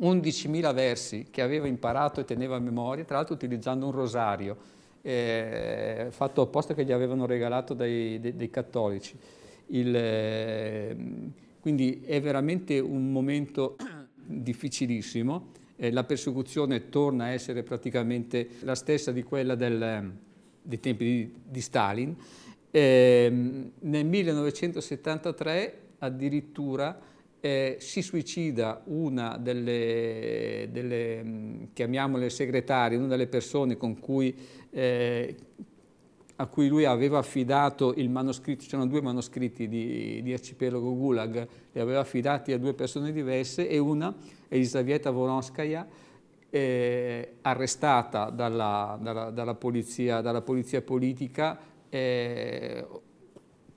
11.000 versi che aveva imparato e teneva a memoria, tra l'altro utilizzando un rosario, eh, fatto apposta che gli avevano regalato dai, dei, dei cattolici. Il, eh, quindi è veramente un momento *clears throat* difficilissimo, eh, la persecuzione torna a essere praticamente la stessa di quella del, eh, dei tempi di, di Stalin. Ehm, nel 1973 addirittura eh, si suicida una delle, delle, mm, chiamiamole segretarie, una delle persone con cui, eh, a cui lui aveva affidato il manoscritto, c'erano due manoscritti di, di, Arcipelago Gulag, li aveva affidati a due persone diverse e una, Elisaveta Voronskaya, eh, arrestata dalla, dalla, dalla, polizia, dalla polizia politica, eh,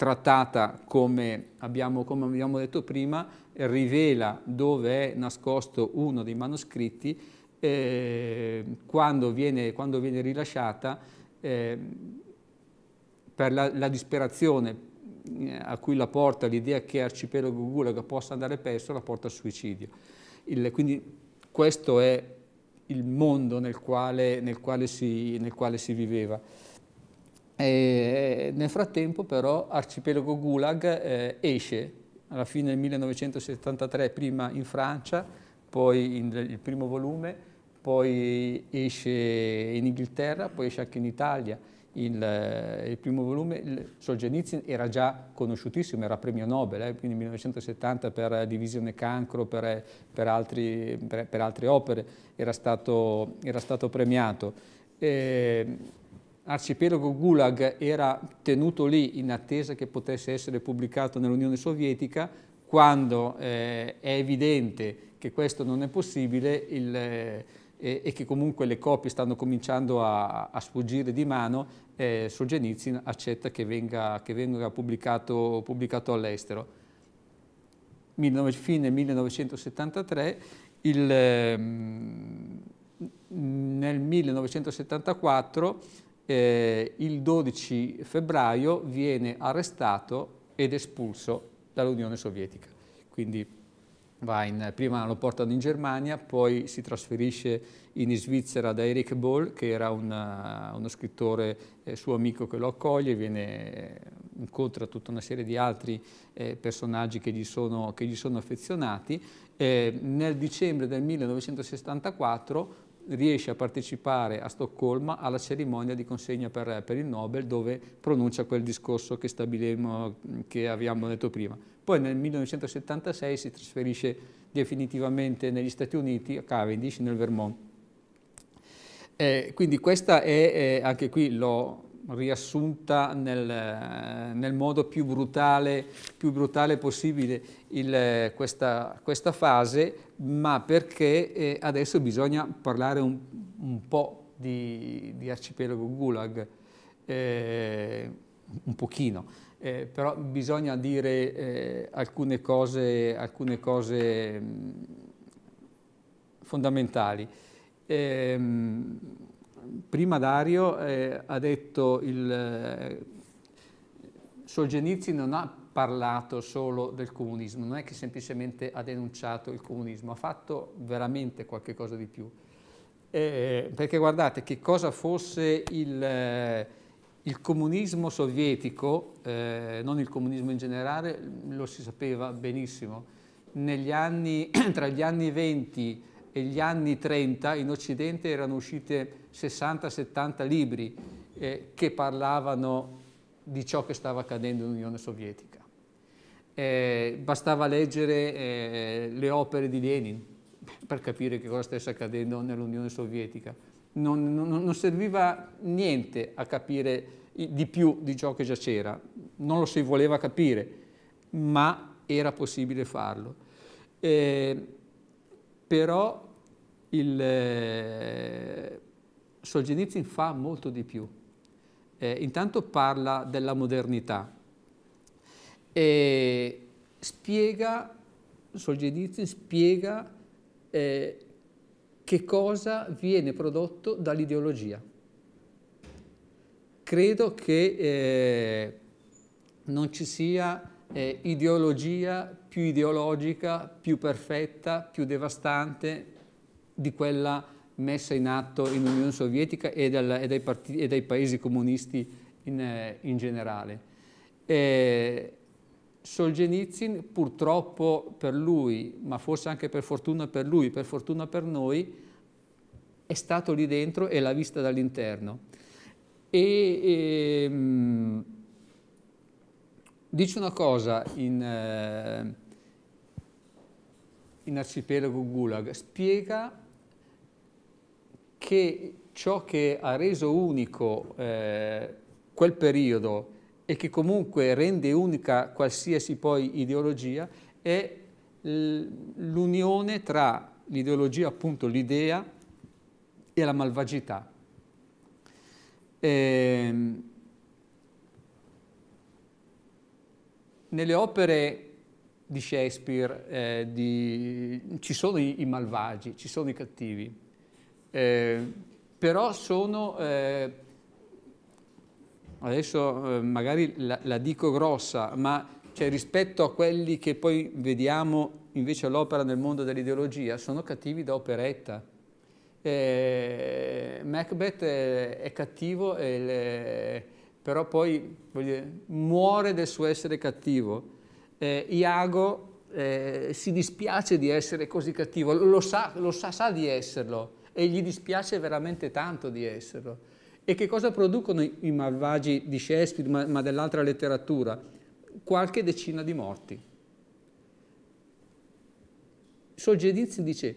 trattata, come abbiamo, come abbiamo detto prima, rivela dove è nascosto uno dei manoscritti eh, quando, viene, quando, viene, rilasciata eh, per la, la, disperazione eh, a cui la porta l'idea che Arcipelago Gulag possa andare perso, la porta al suicidio. Il, quindi questo è il mondo nel quale, nel quale, si, nel quale si viveva. E eh, nel frattempo però Arcipelago Gulag eh, esce alla fine del 1973, prima in Francia, poi in, il primo volume, poi esce in Inghilterra, poi esce anche in Italia. Il, eh, il primo volume, Solzhenitsyn era già conosciutissimo, era premio Nobel, eh, quindi 1970 per Divisione Cancro, per, per, altri, per, per altre opere, era stato, era stato premiato. E, arcipelago Gulag era tenuto lì in attesa che potesse essere pubblicato nell'Unione Sovietica, quando eh, è evidente che questo non è possibile il, eh, e che comunque le copie stanno cominciando a, a sfuggire di mano, eh, Solzhenitsyn accetta che venga, che venga pubblicato, pubblicato all'estero. Fine 1973, il, ehm, nel 1974 eh, il 12 febbraio viene arrestato ed espulso dall'Unione Sovietica. Quindi in, prima lo portano in Germania, poi si trasferisce in Svizzera da Eric Boll, che era una, eh, uno scrittore eh, suo amico che lo accoglie, viene, eh, incontra tutta una serie di altri eh, personaggi che gli sono, che gli sono affezionati. Eh, nel dicembre del 1964 riesce a partecipare a Stoccolma alla cerimonia di consegna per, per il Nobel dove pronuncia quel discorso che, che abbiamo detto prima. Poi nel 1976 si trasferisce definitivamente negli Stati Uniti, a Cavendish, nel Vermont. Eh, quindi questa è, eh, anche qui l'ho riassunta nel, nel modo più brutale, più brutale possibile il, questa, questa, fase, ma perché eh, adesso bisogna parlare un, un po' di, di, arcipelago Gulag, eh, un pochino, eh, però bisogna dire eh, alcune cose, alcune cose mh, mm, fondamentali. Ehm, prima Dario eh, ha detto il eh, Solzhenitsyn non ha parlato solo del comunismo, non è che semplicemente ha denunciato il comunismo, ha fatto veramente qualche cosa di più. Eh, perché guardate che cosa fosse il, eh, il comunismo sovietico, eh, non il comunismo in generale, lo si sapeva benissimo. Anni, *clears throat* tra gli anni 20 e gli anni 30 in Occidente erano uscite 60-70 libri eh, che parlavano di ciò che stava accadendo in Unione Sovietica. Eh, bastava leggere eh, le opere di Lenin per capire che cosa stesse accadendo nell'Unione Sovietica. Non, non, non, serviva niente a capire di più di ciò che già c'era, non lo si voleva capire, ma era possibile farlo. Eh, però il eh, Solzhenitsyn fa molto di più. Eh, intanto parla della modernità e spiega, Solzhenitsyn spiega eh, che cosa viene prodotto dall'ideologia. Credo che eh, non ci sia eh, ideologia più ideologica, più perfetta, più devastante di quella messa in atto in Unione Sovietica e, dal, e, dai, partiti, e dai, paesi comunisti in, eh, in generale. Eh, Solzhenitsyn purtroppo per lui, ma forse anche per fortuna per lui, per fortuna per noi, è stato lì dentro e l'ha vista dall'interno. E, e ehm, dice una cosa in, eh, in Arcipelago Gulag, spiega che ciò che ha reso unico eh, quel periodo e che comunque rende unica qualsiasi poi ideologia è l'unione tra l'ideologia, appunto l'idea, e la malvagità. Eh, nelle opere di Shakespeare eh, di... ci sono i, i, malvagi, ci sono i cattivi, eh, però sono, eh, adesso eh, magari la, la, dico grossa, ma cioè, rispetto a quelli che poi vediamo invece all'opera nel mondo dell'ideologia, sono cattivi da operetta. Eh, Macbeth è, è cattivo e... Le, però poi dire, muore del suo essere cattivo. Eh, Iago eh, si dispiace di essere così cattivo, lo, sa, lo sa, sa di esserlo e gli dispiace veramente tanto di esserlo. E che cosa producono i, i malvagi di Shakespeare, ma, ma dell'altra letteratura? Qualche decina di morti. Solzhenitsyn dice,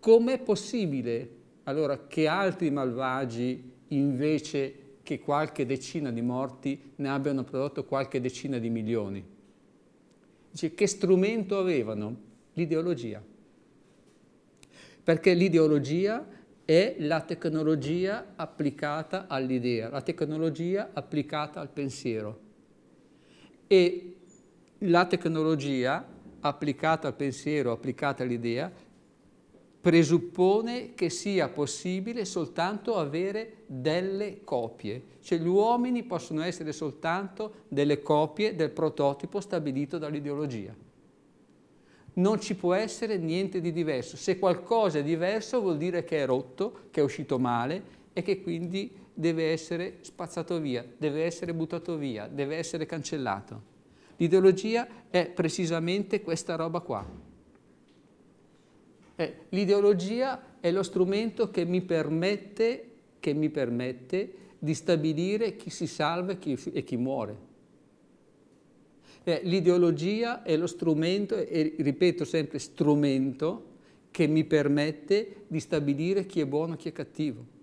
com'è possibile allora che altri malvagi invece che qualche decina di morti ne abbiano prodotto qualche decina di milioni. Dice, che strumento avevano? L'ideologia. Perché l'ideologia è la tecnologia applicata all'idea, la tecnologia applicata al pensiero. E la tecnologia applicata al pensiero, applicata all'idea, presuppone che sia possibile soltanto avere delle copie, cioè gli uomini possono essere soltanto delle copie del prototipo stabilito dall'ideologia. Non ci può essere niente di diverso, se qualcosa è diverso vuol dire che è rotto, che è uscito male e che quindi deve essere spazzato via, deve essere buttato via, deve essere cancellato. L'ideologia è precisamente questa roba qua. Eh, l'ideologia è lo strumento che mi, permette, che mi permette di stabilire chi si salva e chi, e chi muore. Eh, l'ideologia è lo strumento, e ripeto sempre strumento, che mi permette di stabilire chi è buono e chi è cattivo.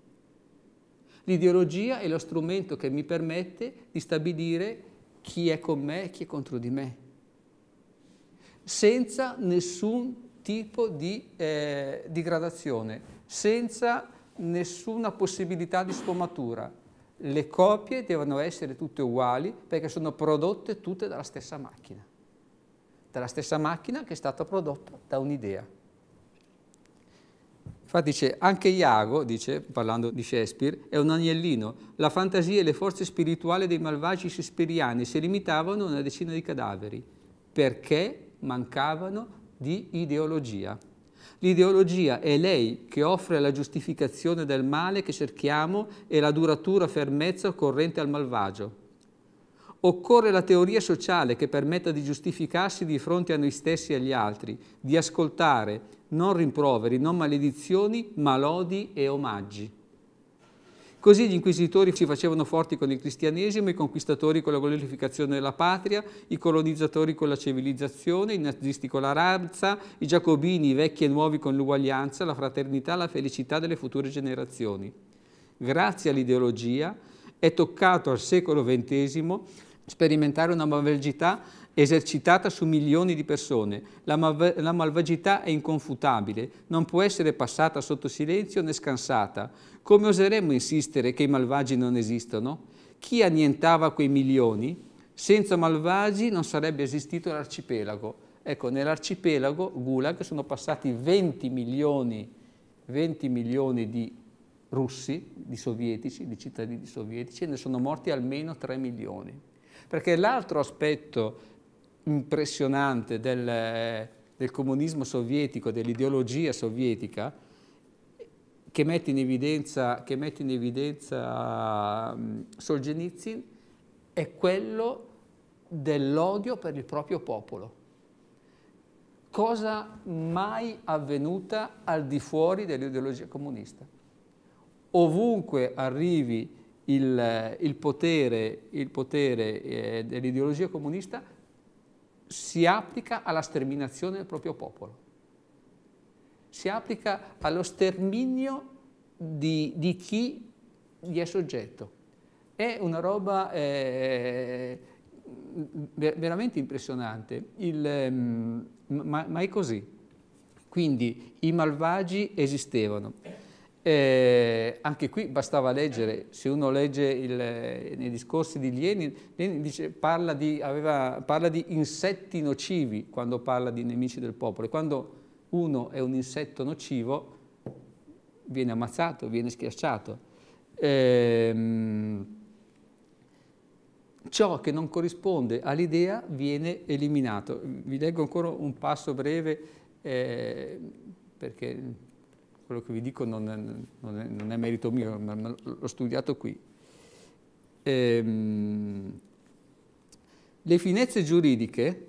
L'ideologia è lo strumento che mi permette di stabilire chi è con me e chi è contro di me, senza nessun tipo di, eh, di gradazione, senza nessuna possibilità di sfumatura. Le copie devono essere tutte uguali perché sono prodotte tutte dalla stessa macchina, dalla stessa macchina che è stata prodotta da un'idea. Infatti dice, anche Iago, dice, parlando di Shakespeare, è un agnellino. La fantasia e le forze spirituali dei malvagi shakespeariani si limitavano a una decina di cadaveri, perché mancavano di ideologia. L'ideologia è lei che offre la giustificazione del male che cerchiamo e la duratura fermezza corrente al malvagio. Occorre la teoria sociale che permetta di giustificarsi di fronte a noi stessi e agli altri, di ascoltare non rimproveri, non maledizioni, ma lodi e omaggi. Così gli inquisitori si facevano forti con il cristianesimo, i conquistatori con la glorificazione della patria, i colonizzatori con la civilizzazione, i nazisti con la razza, i giacobini, i vecchi e nuovi con l'uguaglianza, la fraternità, la felicità delle future generazioni. Grazie all'ideologia è toccato al secolo XX sperimentare una malvagità esercitata su milioni di persone. La, mal la, malvagità è inconfutabile, non può essere passata sotto silenzio né scansata. Come oseremmo insistere che i malvagi non esistono? Chi annientava quei milioni? Senza malvagi non sarebbe esistito l'arcipelago. Ecco, nell'arcipelago Gulag sono passati 20 milioni, 20 milioni di russi, di sovietici, di cittadini sovietici, e ne sono morti almeno 3 milioni. Perché l'altro aspetto impressionante del, del comunismo sovietico, dell'ideologia sovietica, che mette in evidenza, che mette in evidenza um, Solzhenitsyn è quello dell'odio per il proprio popolo. Cosa mai avvenuta al di fuori dell'ideologia comunista. Ovunque arrivi il, il potere, potere eh, dell'ideologia comunista, si applica alla sterminazione del proprio popolo, si applica allo sterminio di, di chi gli è soggetto. È una roba eh, eh veramente impressionante, Il, ehm, ma, ma è così. Quindi i malvagi esistevano. Eh, anche qui bastava leggere, se uno legge il, eh, nei discorsi di Lenin, Lenin dice, parla, di, aveva, parla, di, insetti nocivi quando parla di nemici del popolo e quando uno è un insetto nocivo viene ammazzato, viene schiacciato. Eh, ciò che non corrisponde all'idea viene eliminato. Vi leggo ancora un passo breve eh, perché quello che vi dico non è, non è, non è merito mio, ma, l'ho studiato qui. Ehm, le finezze giuridiche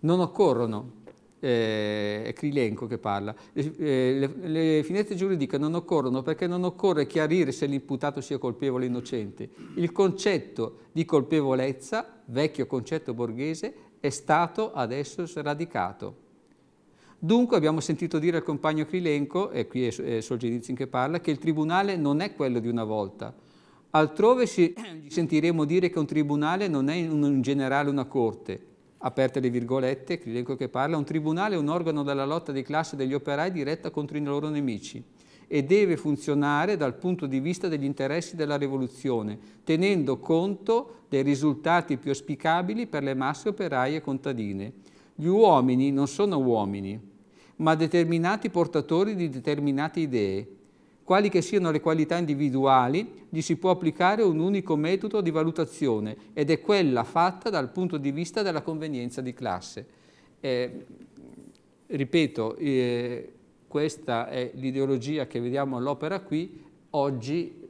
non occorrono, eh, è Krilenko che parla, eh, le, le, finezze giuridiche non occorrono perché non occorre chiarire se l'imputato sia colpevole o innocente. Il concetto di colpevolezza, vecchio concetto borghese, è stato adesso sradicato. Dunque abbiamo sentito dire al compagno Krilenko, e qui è Solzhenitsyn che parla, che il tribunale non è quello di una volta. Altrove ci *clears throat* sentiremo dire che un tribunale non è in generale una corte. Aperte le virgolette, Krilenko che parla, un tribunale è un organo della lotta di classe degli operai diretta contro i loro nemici e deve funzionare dal punto di vista degli interessi della rivoluzione, tenendo conto dei risultati più auspicabili per le masse operaie e contadine. Gli uomini non sono uomini, ma determinati portatori di determinate idee. Quali che siano le qualità individuali, gli si può applicare un unico metodo di valutazione ed è quella fatta dal punto di vista della convenienza di classe. Eh, ripeto, eh, questa è l'ideologia che vediamo all'opera qui, oggi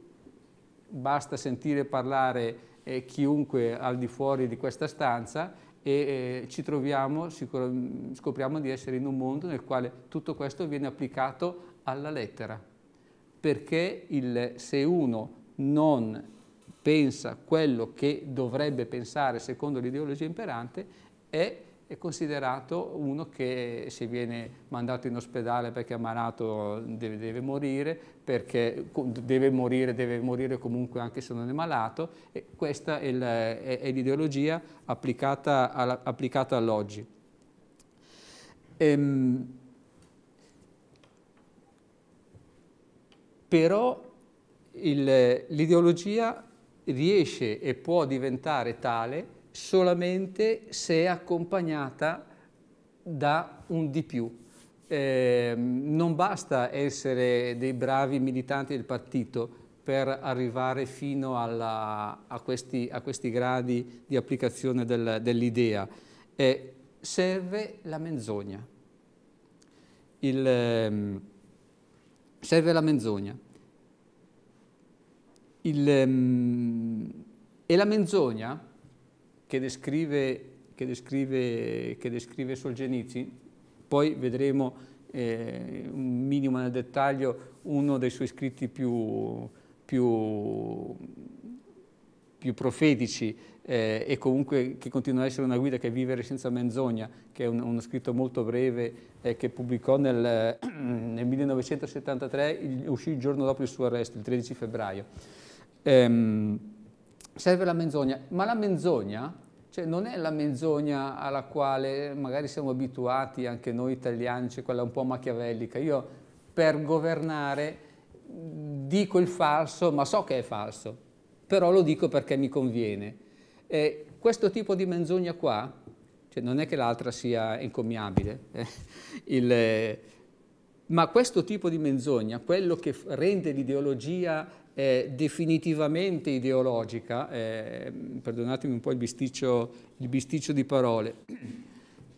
basta sentire parlare eh, chiunque al di fuori di questa stanza e ci troviamo, mm, scopriamo di essere in un mondo nel quale tutto questo viene applicato alla lettera. Perché il, se uno non pensa quello che dovrebbe pensare secondo l'ideologia imperante, è è considerato uno che se viene mandato in ospedale perché è malato deve, deve, morire, perché deve morire, deve morire comunque anche se non è malato. E questa è l'ideologia applicata, applicata all'oggi. Ehm, però l'ideologia riesce e può diventare tale solamente se è accompagnata da un di più. Eh, non basta essere dei bravi militanti del partito per arrivare fino alla, a, questi, a, questi, gradi di applicazione del, dell'idea. Eh, serve la menzogna. Il, ehm, serve la menzogna. Il, ehm, e la menzogna che descrive, che descrive, che descrive Solzhenitsyn, poi vedremo eh, un minimo nel dettaglio uno dei suoi scritti più, più, più profetici eh, e comunque che continua ad essere una guida che è Vivere senza menzogna, che è un, uno scritto molto breve eh, che pubblicò nel, *clears throat* nel 1973, il, uscì il giorno dopo il suo arresto, il 13 febbraio. Ehm, serve la menzogna, ma la menzogna cioè, non è la menzogna alla quale magari siamo abituati anche noi italiani, c'è cioè quella un po' machiavellica. Io per governare dico il falso, ma so che è falso, però lo dico perché mi conviene. E questo tipo di menzogna qua, cioè non è che l'altra sia encomiabile, eh? il, ma questo tipo di menzogna, quello che rende l'ideologia eh, definitivamente ideologica, eh, perdonatemi un po' il bisticcio, il bisticcio di parole,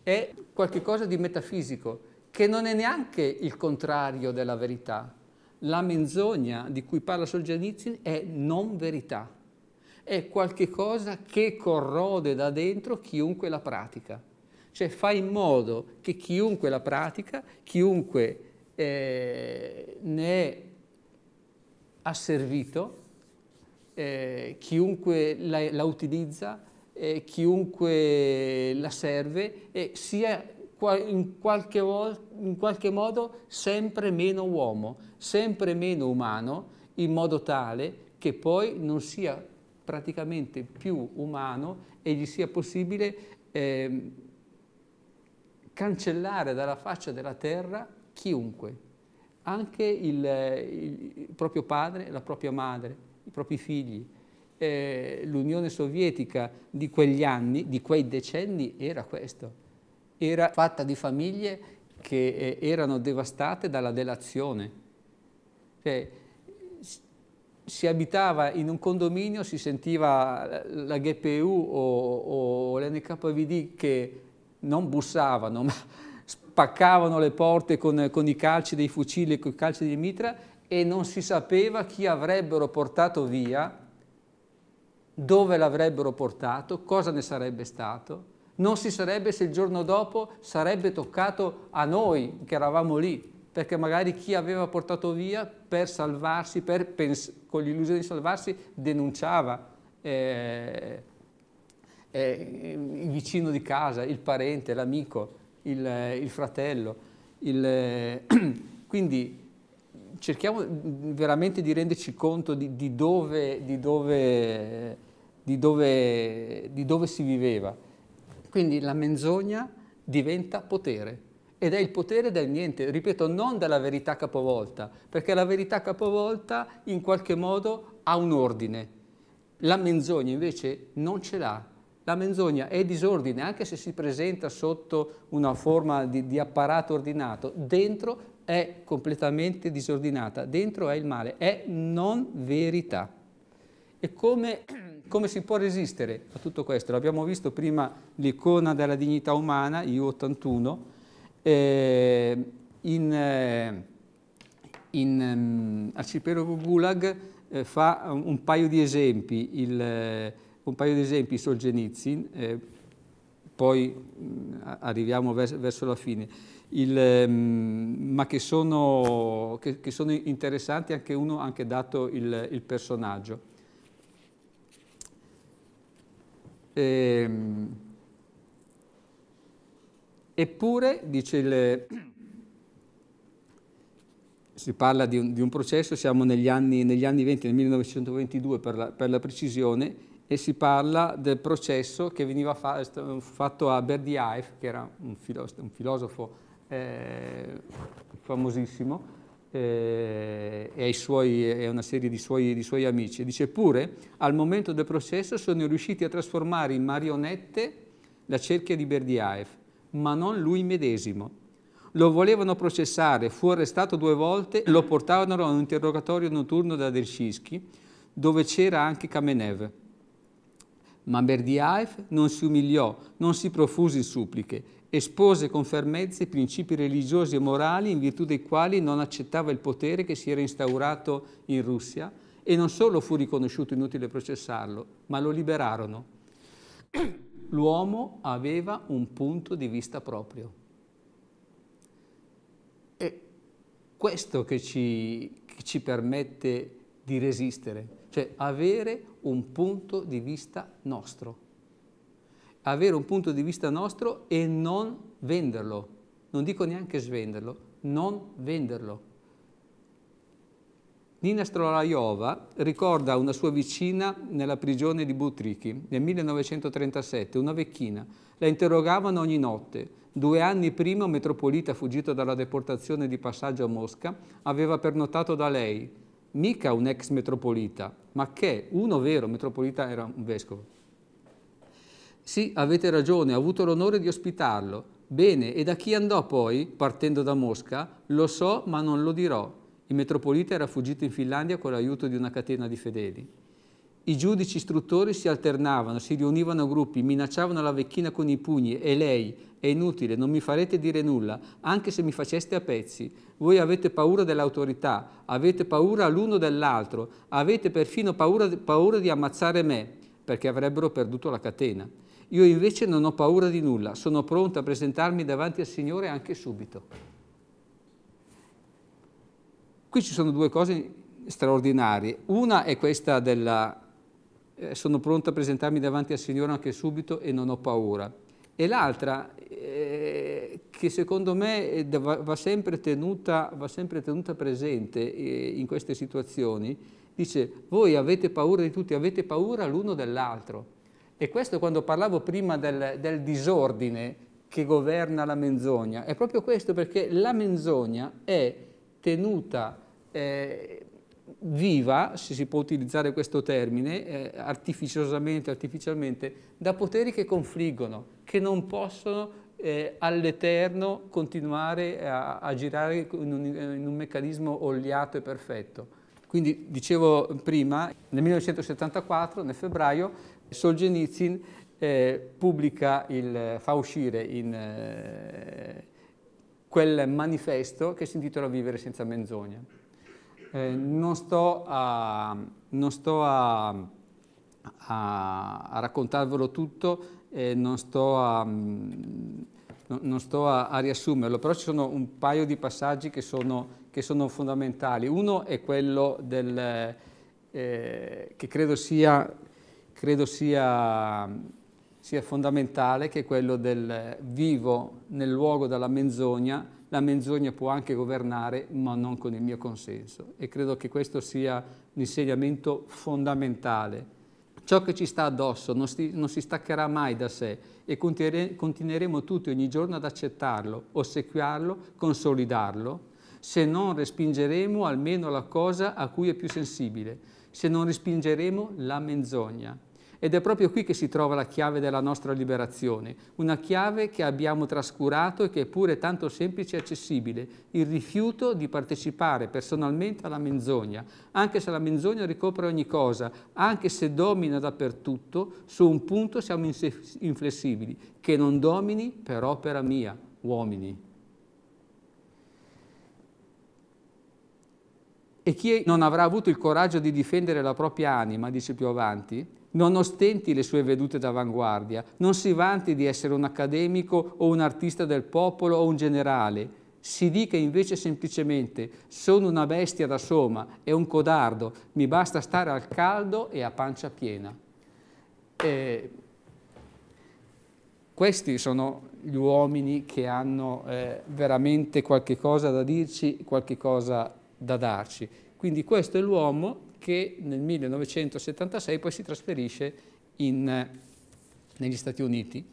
*clears throat* è qualcosa di metafisico, che non è neanche il contrario della verità. La menzogna di cui parla Solzhenitsyn è non verità, è qualcosa che corrode da dentro chiunque la pratica. Cioè fa in modo che chiunque la pratica, chiunque eh, ne è asservito eh, chiunque la, la utilizza, eh, chiunque la serve e sia in qualche, in qualche modo sempre meno uomo, sempre meno umano, in modo tale che poi non sia praticamente più umano e gli sia possibile eh, cancellare dalla faccia della terra chiunque, anche il, il proprio padre, la propria madre, i propri figli. Eh, L'Unione Sovietica di quegli anni, di quei decenni, era questo. Era fatta di famiglie che eh, erano devastate dalla delazione. Cioè, si abitava in un condominio, si sentiva la GPU o, o l'NKVD che non bussavano, *laughs* ma spaccavano le porte con, con i calci dei fucili e con i calci di mitra e non si sapeva chi avrebbero portato via, dove l'avrebbero portato, cosa ne sarebbe stato. Non si sarebbe se il giorno dopo sarebbe toccato a noi che eravamo lì, perché magari chi aveva portato via per salvarsi, per con l'illusione di salvarsi, denunciava eh, eh, il vicino di casa, il parente, l'amico il, il fratello. Il, *clears throat* quindi cerchiamo veramente di renderci conto di, di, dove, di, dove, di, dove, di dove si viveva. Quindi la menzogna diventa potere ed è il potere del niente, ripeto, non della verità capovolta, perché la verità capovolta in qualche modo ha un ordine, la menzogna invece non ce l'ha, la menzogna è disordine, anche se si presenta sotto una forma di, di apparato ordinato, dentro è completamente disordinata, dentro è il male, è non verità. E come, *clears throat* come si può resistere a tutto questo? L'abbiamo visto prima l'icona della dignità umana, iu 81, eh, in, eh, in mm, Arcipelago Gulag eh, fa un, un, paio di esempi, il, eh, un paio di esempi, Solzhenitsyn, eh, poi mh, mm, arriviamo vers verso la fine, Il, mh, ehm, ma che sono, che, che sono, interessanti anche uno anche dato il, il personaggio. E, ehm, eppure, dice il, si parla di un, di un processo, siamo negli anni, negli anni 20, nel 1922 per la, per la precisione, e si parla del processo che veniva fa fatto a Berdiaev, che era un, filo un filosofo eh, famosissimo, eh, e, suoi, e, una serie di suoi, di suoi amici. Dice pure, al momento del processo sono riusciti a trasformare in marionette la cerchia di Berdiaev, ma non lui medesimo. Lo volevano processare, fu arrestato due volte, lo portavano a un interrogatorio notturno da Dersinski, dove c'era anche Kamenev. Ma Merdiaef non si umiliò, non si profuse in suppliche, espose con fermezza i principi religiosi e morali in virtù dei quali non accettava il potere che si era instaurato in Russia e non solo fu riconosciuto inutile processarlo, ma lo liberarono. *clears throat* L'uomo aveva un punto di vista proprio. È questo che ci, che ci permette di resistere cioè avere un punto di vista nostro. Avere un punto di vista nostro e non venderlo. Non dico neanche svenderlo, non venderlo. Nina Strolaiova ricorda una sua vicina nella prigione di Butrichi nel 1937, una vecchina. La interrogavano ogni notte. Due anni prima un metropolita fuggito dalla deportazione di passaggio a Mosca aveva pernottato da lei mica un ex metropolita, ma che uno vero metropolita era un vescovo. Sì, avete ragione, ho avuto l'onore di ospitarlo. Bene, e da chi andò poi, partendo da Mosca? Lo so, ma non lo dirò. Il metropolita era fuggito in Finlandia con l'aiuto di una catena di fedeli. I giudici istruttori si alternavano, si riunivano a gruppi, minacciavano la vecchina con i pugni e lei, è inutile, non mi farete dire nulla, anche se mi faceste a pezzi. Voi avete paura dell'autorità, avete paura l'uno dell'altro, avete perfino paura, paura di ammazzare me, perché avrebbero perduto la catena. Io invece non ho paura di nulla, sono pronta a presentarmi davanti al Signore anche subito. Qui ci sono due cose straordinarie. Una è questa della eh, sono pronto a presentarmi davanti al Signore anche subito e non ho paura. E l'altra, eh, che secondo me eh, va sempre tenuta, va sempre tenuta presente eh, in queste situazioni, dice voi avete paura di tutti, avete paura l'uno dell'altro. E questo quando parlavo prima del, del disordine che governa la menzogna, è proprio questo perché la menzogna è tenuta eh, viva, se si può utilizzare questo termine, eh, artificiosamente, artificialmente, da poteri che confliggono, che non possono eh, all'eterno continuare a, a girare in un, in un meccanismo oliato e perfetto. Quindi, dicevo prima, nel 1974, nel febbraio, Solzhenitsyn eh, pubblica il, fa uscire in, eh, quel manifesto che si intitola Vivere senza menzogna. Eh, non sto, a, non sto a, a, a raccontarvelo tutto, eh, non sto, a, non sto a, riassumerlo, però ci sono un paio di passaggi che sono, che sono fondamentali. Uno è quello del, eh, che credo sia, credo sia, sia fondamentale, che è quello del vivo nel luogo della menzogna, la menzogna può anche governare, ma non con il mio consenso. E credo che questo sia un insegnamento fondamentale. Ciò che ci sta addosso non si, non si staccherà mai da sé e continueremo tutti ogni giorno ad accettarlo, ossequiarlo, consolidarlo, se non respingeremo almeno la cosa a cui è più sensibile, se non respingeremo la menzogna. Ed è proprio qui che si trova la chiave della nostra liberazione, una chiave che abbiamo trascurato e che è pure tanto semplice e accessibile, il rifiuto di partecipare personalmente alla menzogna, anche se la menzogna ricopre ogni cosa, anche se domina dappertutto, su un punto siamo inflessibili, che non domini per opera mia, uomini. E chi non avrà avuto il coraggio di difendere la propria anima, dice più avanti, non ostenti le sue vedute d'avanguardia, non si vanti di essere un accademico o un artista del popolo o un generale, si dica invece semplicemente sono una bestia da soma, è un codardo, mi basta stare al caldo e a pancia piena. Eh, questi sono gli uomini che hanno eh, veramente qualche cosa da dirci, qualche cosa da darci. Quindi questo è l'uomo che nel 1976 poi si trasferisce in, negli Stati Uniti.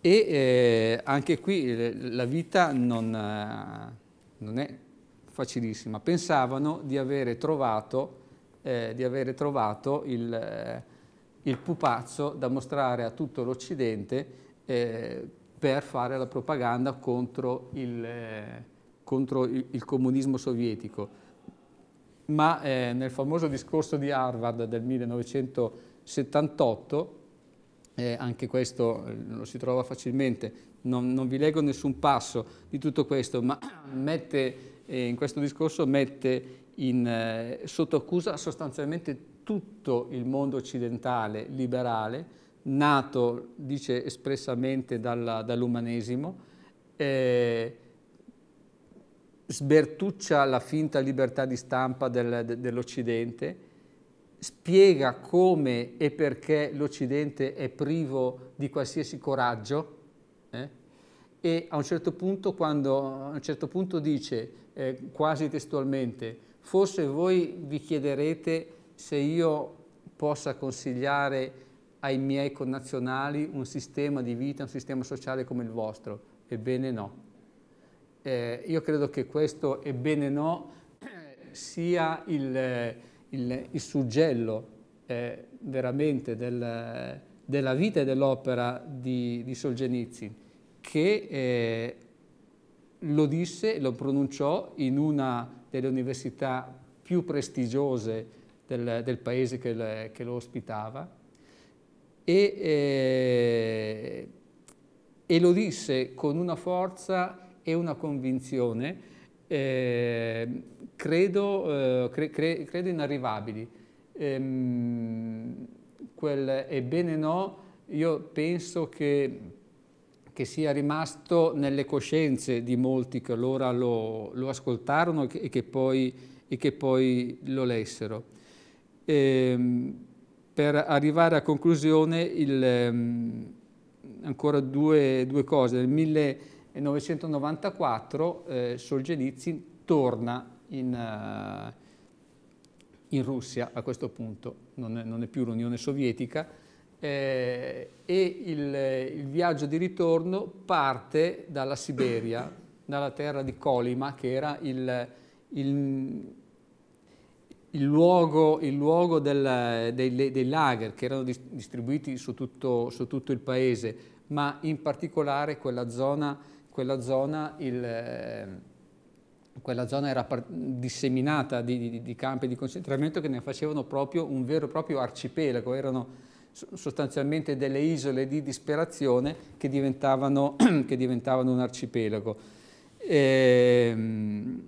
E eh, anche qui eh, la vita non, eh, non, è facilissima. Pensavano di avere trovato, eh, di avere trovato il, eh, il, pupazzo da mostrare a tutto l'Occidente eh, per fare la propaganda contro il, contro il, il comunismo sovietico ma eh, nel famoso discorso di Harvard del 1978, eh, anche questo eh, lo si trova facilmente, non, non, vi leggo nessun passo di tutto questo, ma *clears throat* mette, eh, in questo discorso mette in, eh, sotto accusa sostanzialmente tutto il mondo occidentale liberale, nato, dice espressamente, dall'umanesimo, dall eh, sbertuccia la finta libertà di stampa del, de, dell'Occidente, spiega come e perché l'Occidente è privo di qualsiasi coraggio eh? e a un certo punto, quando, un certo punto dice, eh, quasi testualmente, forse voi vi chiederete se io possa consigliare ai miei connazionali un sistema di vita, un sistema sociale come il vostro. Ebbene no eh, io credo che questo, ebbene no, sia il, il, il suggello eh, veramente del, della vita e dell'opera di, di, Solzhenitsyn, che eh, lo disse, lo pronunciò in una delle università più prestigiose del, del paese che, le, che, lo ospitava e, eh, e lo disse con una forza è una convinzione, eh, credo, eh, cre cre credo, inarrivabili. Ehm, quel ebbene no, io penso che, che, sia rimasto nelle coscienze di molti che allora lo, lo ascoltarono e che, poi, e che, poi, lo lessero. Ehm, per arrivare a conclusione, il, ehm, ancora due, due cose. Nel 1994 eh, Solzhenitsyn torna in, uh, in, Russia, a questo punto non è, non è più l'Unione Sovietica, eh, e il, eh, il, viaggio di ritorno parte dalla Siberia, dalla terra di Kolima, che era il, il, il luogo, luogo del, dei, dei, lager che erano distribuiti su tutto, su tutto il paese, ma in particolare quella zona quella zona, il, eh, quella zona era disseminata di, di, di, campi di concentramento che ne facevano proprio un vero e proprio arcipelago, erano sostanzialmente delle isole di disperazione che diventavano, *clears throat* che diventavano un arcipelago. E, ehm,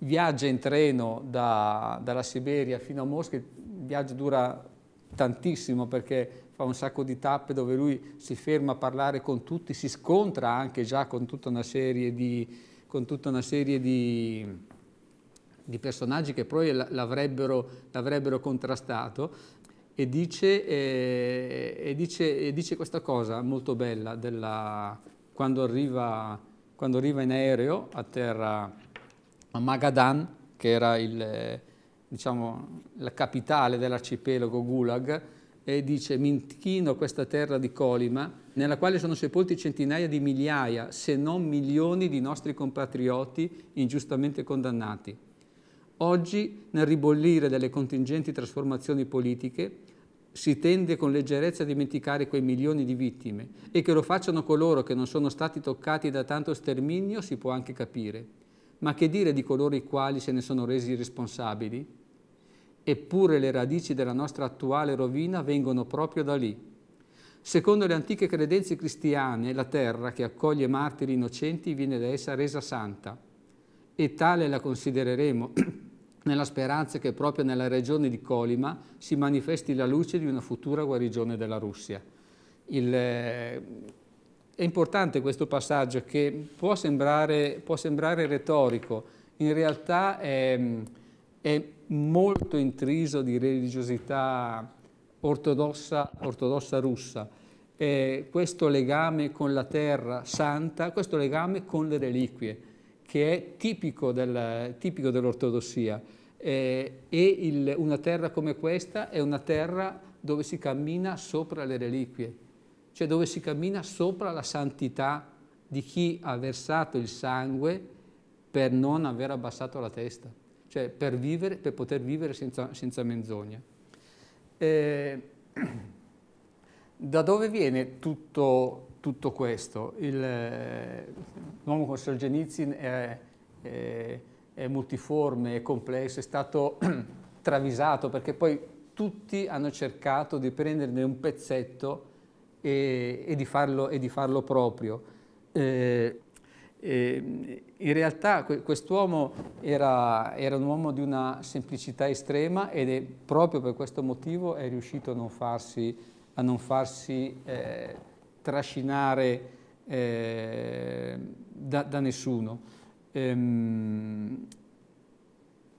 viaggia in treno da, dalla Siberia fino a Mosca, il viaggio dura tantissimo perché fa un sacco di tappe dove lui si ferma a parlare con tutti, si scontra anche già con tutta una serie di, una serie di, di personaggi che poi l'avrebbero, l'avrebbero contrastato. E dice, eh, e, dice, e dice, questa cosa molto bella della, quando, arriva, quando, arriva, in aereo a terra a Magadan, che era il, diciamo, la capitale dell'arcipelago Gulag, e dice minchino questa terra di Colima nella quale sono sepolti centinaia di migliaia se non milioni di nostri compatrioti ingiustamente condannati. Oggi nel ribollire delle contingenti trasformazioni politiche si tende con leggerezza a dimenticare quei milioni di vittime e che lo facciano coloro che non sono stati toccati da tanto sterminio si può anche capire, ma che dire di coloro i quali se ne sono resi responsabili? Eppure le radici della nostra attuale rovina vengono proprio da lì. Secondo le antiche credenze cristiane, la terra che accoglie martiri innocenti viene da essa resa santa e tale la considereremo *clears throat* nella speranza che proprio nella regione di Colima si manifesti la luce di una futura guarigione della Russia. Il, eh, è importante questo passaggio che può sembrare, può sembrare retorico, in realtà è, è molto intriso di religiosità ortodossa, ortodossa russa, eh, questo legame con la terra santa, questo legame con le reliquie, che è tipico, del, tipico dell'ortodossia. Eh, e il, una terra come questa è una terra dove si cammina sopra le reliquie, cioè dove si cammina sopra la santità di chi ha versato il sangue per non aver abbassato la testa cioè per, vivere, per poter vivere senza, senza menzogne. Eh, *clears throat* da dove viene tutto, tutto questo? Eh, l'uomo con Solzhenitsyn è, è, è multiforme, è complesso, è stato *clears throat* travisato perché poi tutti hanno cercato di prenderne un pezzetto e, e, di, farlo, e di, farlo, proprio. Eh, eh, in realtà quest'uomo era, era, un uomo di una semplicità estrema ed è proprio per questo motivo è riuscito a non farsi, a non farsi eh, trascinare eh, da, da, nessuno. Ehm,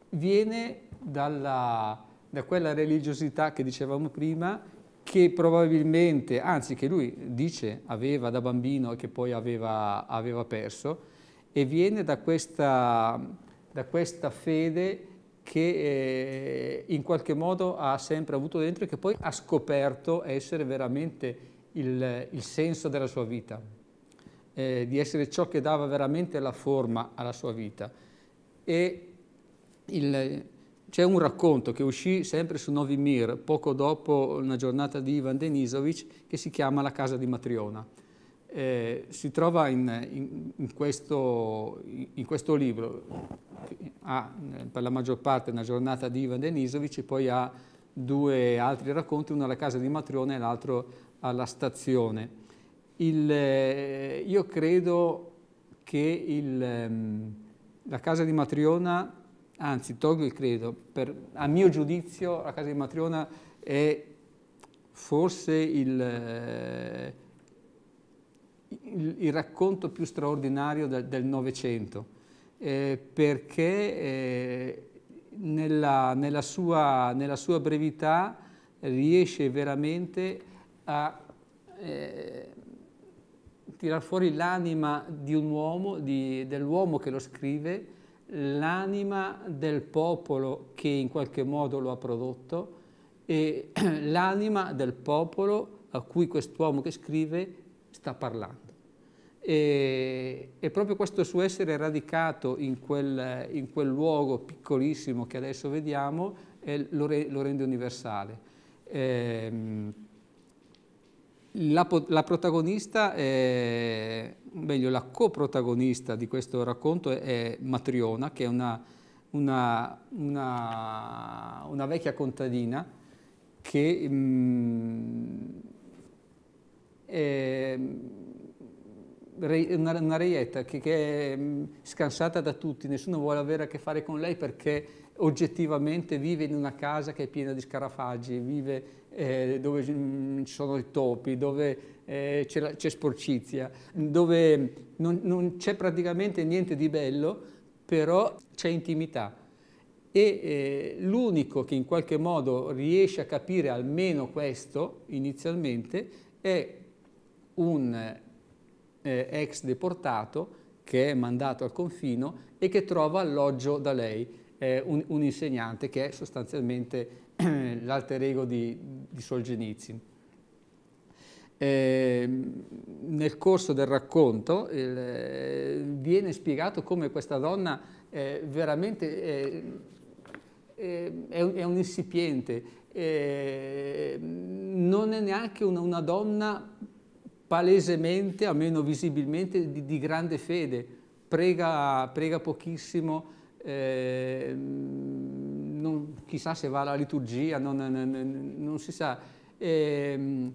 viene dalla, da quella religiosità che dicevamo prima che probabilmente, anzi che lui dice aveva da bambino e che poi aveva, aveva perso, e viene da questa, da questa fede che eh, in qualche modo ha sempre avuto dentro e che poi ha scoperto essere veramente il, il senso della sua vita, eh, di essere ciò che dava veramente la forma alla sua vita. E il, c'è un racconto che uscì sempre su Novi Mir, poco dopo una giornata di Ivan Denisovic, che si chiama La casa di Matriona. Eh, si trova in, in, in, questo, in questo, libro, ha eh, per la maggior parte una giornata di Ivan Denisovic e poi ha due altri racconti, uno alla casa di Matriona e l'altro alla stazione. Il, eh, io credo che il, ehm, la casa di Matriona anzi tolgo il credo, per, a mio giudizio la casa di Matriona è forse il, eh, il, il racconto più straordinario del Novecento, eh, perché eh, nella, nella, sua, nella, sua, brevità riesce veramente a eh, tirar fuori l'anima dell'uomo che lo scrive, l'anima del popolo che in qualche modo lo ha prodotto e *clears throat* l'anima del popolo a cui quest'uomo che scrive sta parlando. E, e, proprio questo suo essere radicato in quel, in quel luogo piccolissimo che adesso vediamo eh, lo, re, lo, rende universale. Ehm, la, la, protagonista, è, meglio la coprotagonista di questo racconto è Matriona, che è una, una, una, una vecchia contadina che mh, mm, è mm, una, una reietta che, che, è mm, scansata da tutti, nessuno vuole avere a che fare con lei perché oggettivamente vive in una casa che è piena di scarafaggi, vive eh, dove mm, ci sono i topi, dove eh, c'è sporcizia, dove non, non c'è praticamente niente di bello, però c'è intimità. E eh, l'unico che in qualche modo riesce a capire almeno questo inizialmente è un eh, ex deportato che è mandato al confino e che trova alloggio da lei, un, un insegnante che è sostanzialmente *clears throat* l'alter ego di, di Solzhenitsyn. Eh, nel corso del racconto eh, viene spiegato come questa donna eh, veramente eh, è un, è, un, incipiente, eh, non è neanche una, una, donna palesemente, almeno visibilmente, di, di grande fede, prega, prega pochissimo, ehm, non, chissà se va alla liturgia, non, non, non si sa, eh,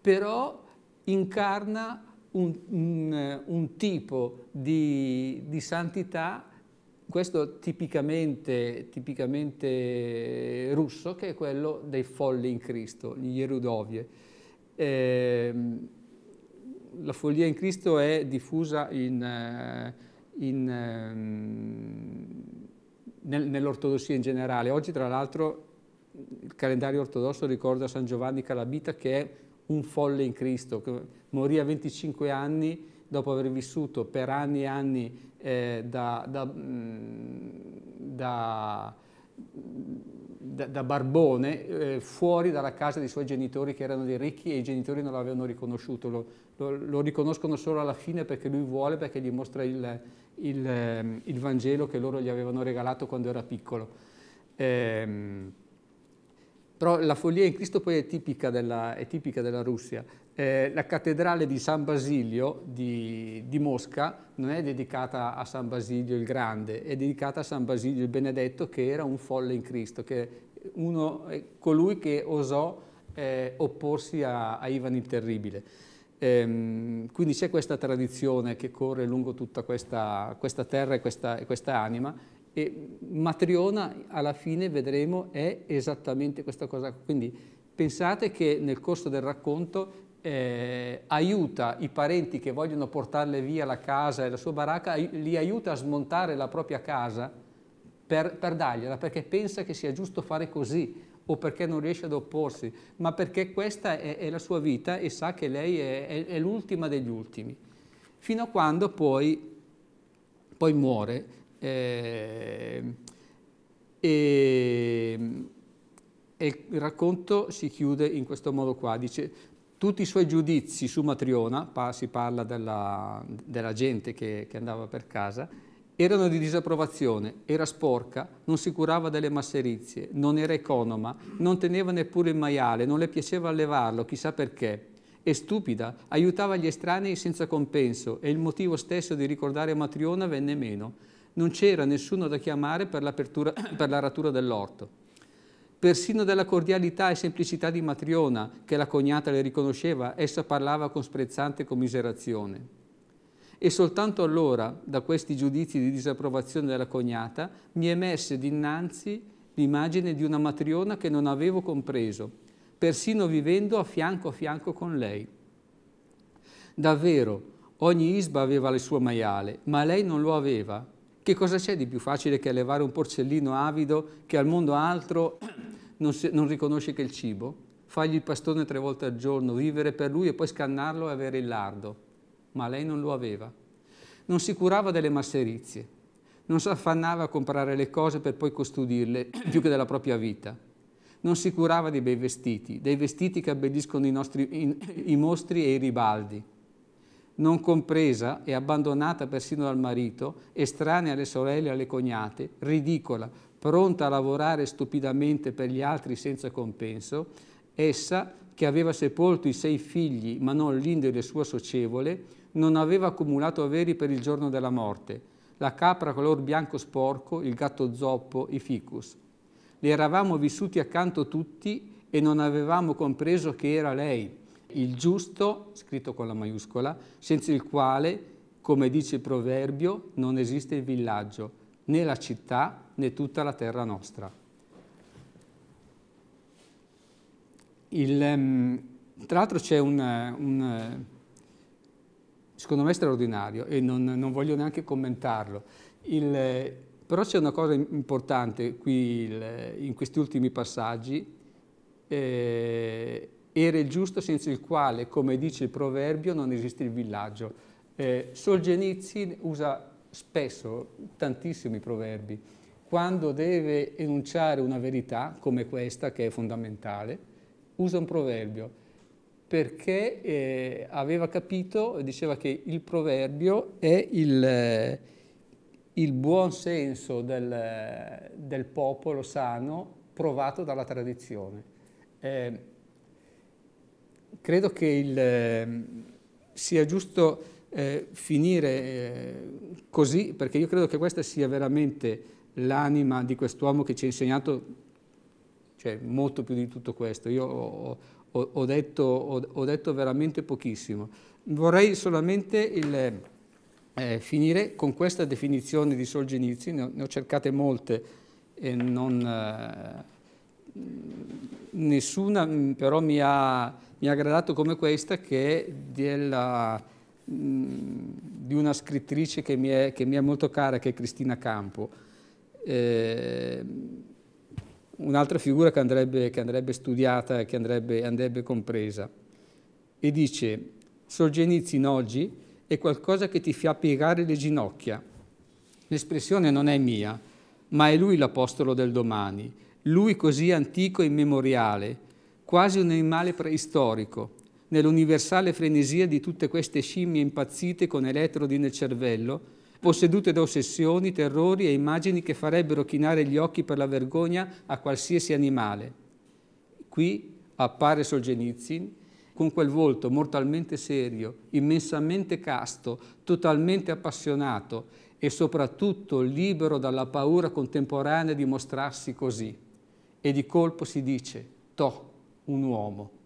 però incarna un, un, un tipo di, di, santità, questo tipicamente, tipicamente, russo, che è quello dei folli in Cristo, gli Yerudovie. Eh, la follia in Cristo è diffusa in, eh, in ehm, nel, nell'ortodossia in generale. Oggi tra l'altro il calendario ortodosso ricorda San Giovanni Calabita che è un folle in Cristo, che morì a 25 anni dopo aver vissuto per anni e anni eh, da, mm, da, da, da, barbone eh, fuori dalla casa dei suoi genitori che erano dei ricchi e i genitori non l'avevano riconosciuto, lo, lo, lo riconoscono solo alla fine perché lui vuole, perché gli mostra il, il, ehm, il, Vangelo che loro gli avevano regalato quando era piccolo. Ehm, però la follia in Cristo poi è tipica della, è tipica della Russia. Eh, la cattedrale di San Basilio di, di, Mosca non è dedicata a San Basilio il Grande, è dedicata a San Basilio il Benedetto che era un folle in Cristo, che uno, eh, colui che osò eh, opporsi a, a Ivan il Terribile. Ehm, quindi c'è questa tradizione che corre lungo tutta questa, questa terra e questa, e questa anima e Matriona alla fine vedremo è esattamente questa cosa. Quindi pensate che nel corso del racconto eh, aiuta i parenti che vogliono portarle via la casa e la sua baracca, li aiuta a smontare la propria casa per, per dargliela, perché pensa che sia giusto fare così, o perché non riesce ad opporsi, ma perché questa è, è la sua vita e sa che lei è, è, è l'ultima degli ultimi. Fino a quando poi, poi muore. Eh, e, e il racconto si chiude in questo modo qua, dice tutti i suoi giudizi su Matriona, si parla della, della gente che, che andava per casa, erano di disapprovazione, era sporca, non si curava delle masserizie, non era economa, non teneva neppure il maiale, non le piaceva allevarlo, chissà perché. E stupida, aiutava gli estranei senza compenso e il motivo stesso di ricordare Matriona venne meno. Non c'era nessuno da chiamare per, *coughs* per la ratura dell'orto persino della cordialità e semplicità di Matriona, che la cognata le riconosceva, essa parlava con sprezzante commiserazione e soltanto allora, da questi giudizi di disapprovazione della cognata, mi emerse dinanzi l'immagine di una matriona che non avevo compreso, persino vivendo a fianco a fianco con lei. Davvero, ogni isba aveva le sue maiale, ma lei non lo aveva. Che cosa c'è di più facile che allevare un porcellino avido che al mondo altro *clears throat* non, si, non riconosce che il cibo? Fagli il pastone tre volte al giorno, vivere per lui e poi scannarlo e avere il lardo ma lei non lo aveva. Non si curava delle masserizie, non si affannava a comprare le cose per poi custodirle *clears throat* più che della propria vita. Non si curava dei bei vestiti, dei vestiti che abbelliscono i, nostri, i, i mostri e i ribaldi. Non compresa e abbandonata persino dal marito, estranea alle sorelle e alle cognate, ridicola, pronta a lavorare stupidamente per gli altri senza compenso, essa, che aveva sepolto i sei figli ma non l'indole sua socievole, non aveva accumulato averi per il giorno della morte, la capra color bianco sporco, il gatto zoppo, i ficus. Le eravamo vissuti accanto tutti e non avevamo compreso che era lei, il giusto, scritto con la maiuscola, senza il quale, come dice il proverbio, non esiste il villaggio, né la città, né tutta la terra nostra. Il, ehm, tra l'altro c'è un, un secondo me straordinario e non, non voglio neanche commentarlo. Il, però c'è una cosa importante qui il, in questi ultimi passaggi, eh, era il giusto senza il quale, come dice il proverbio, non esiste il villaggio. Eh, Solzhenitsyn usa spesso tantissimi proverbi. Quando deve enunciare una verità, come questa, che è fondamentale, usa un proverbio perché eh, aveva capito, diceva che il proverbio è il, eh, il buon senso del, del, popolo sano provato dalla tradizione. Eh, credo che il, eh, sia giusto eh, finire eh, così, perché io credo che questa sia veramente l'anima di quest'uomo che ci ha insegnato cioè, molto più di tutto questo. Io ho, ho, ho, detto, ho, ho detto, veramente pochissimo. Vorrei solamente il, eh, finire con questa definizione di Solgenizi, ne ho, ne ho cercate molte e non, eh, nessuna mm, però mi ha, mi ha gradato come questa che è della mm, di una scrittrice che mi, è, che mi, è, molto cara, che è Cristina Campo. Eh, un'altra figura che andrebbe, che andrebbe studiata e che andrebbe, andrebbe compresa. E dice, in oggi è qualcosa che ti fa piegare le ginocchia. L'espressione non è mia, ma è lui l'apostolo del domani, lui così antico e immemoriale, quasi un animale preistorico, nell'universale frenesia di tutte queste scimmie impazzite con elettrodi nel cervello, possedute da ossessioni, terrori e immagini che farebbero chinare gli occhi per la vergogna a qualsiasi animale. Qui appare Solzhenitsyn con quel volto mortalmente serio, immensamente casto, totalmente appassionato e soprattutto libero dalla paura contemporanea di mostrarsi così. E di colpo si dice, to, un uomo.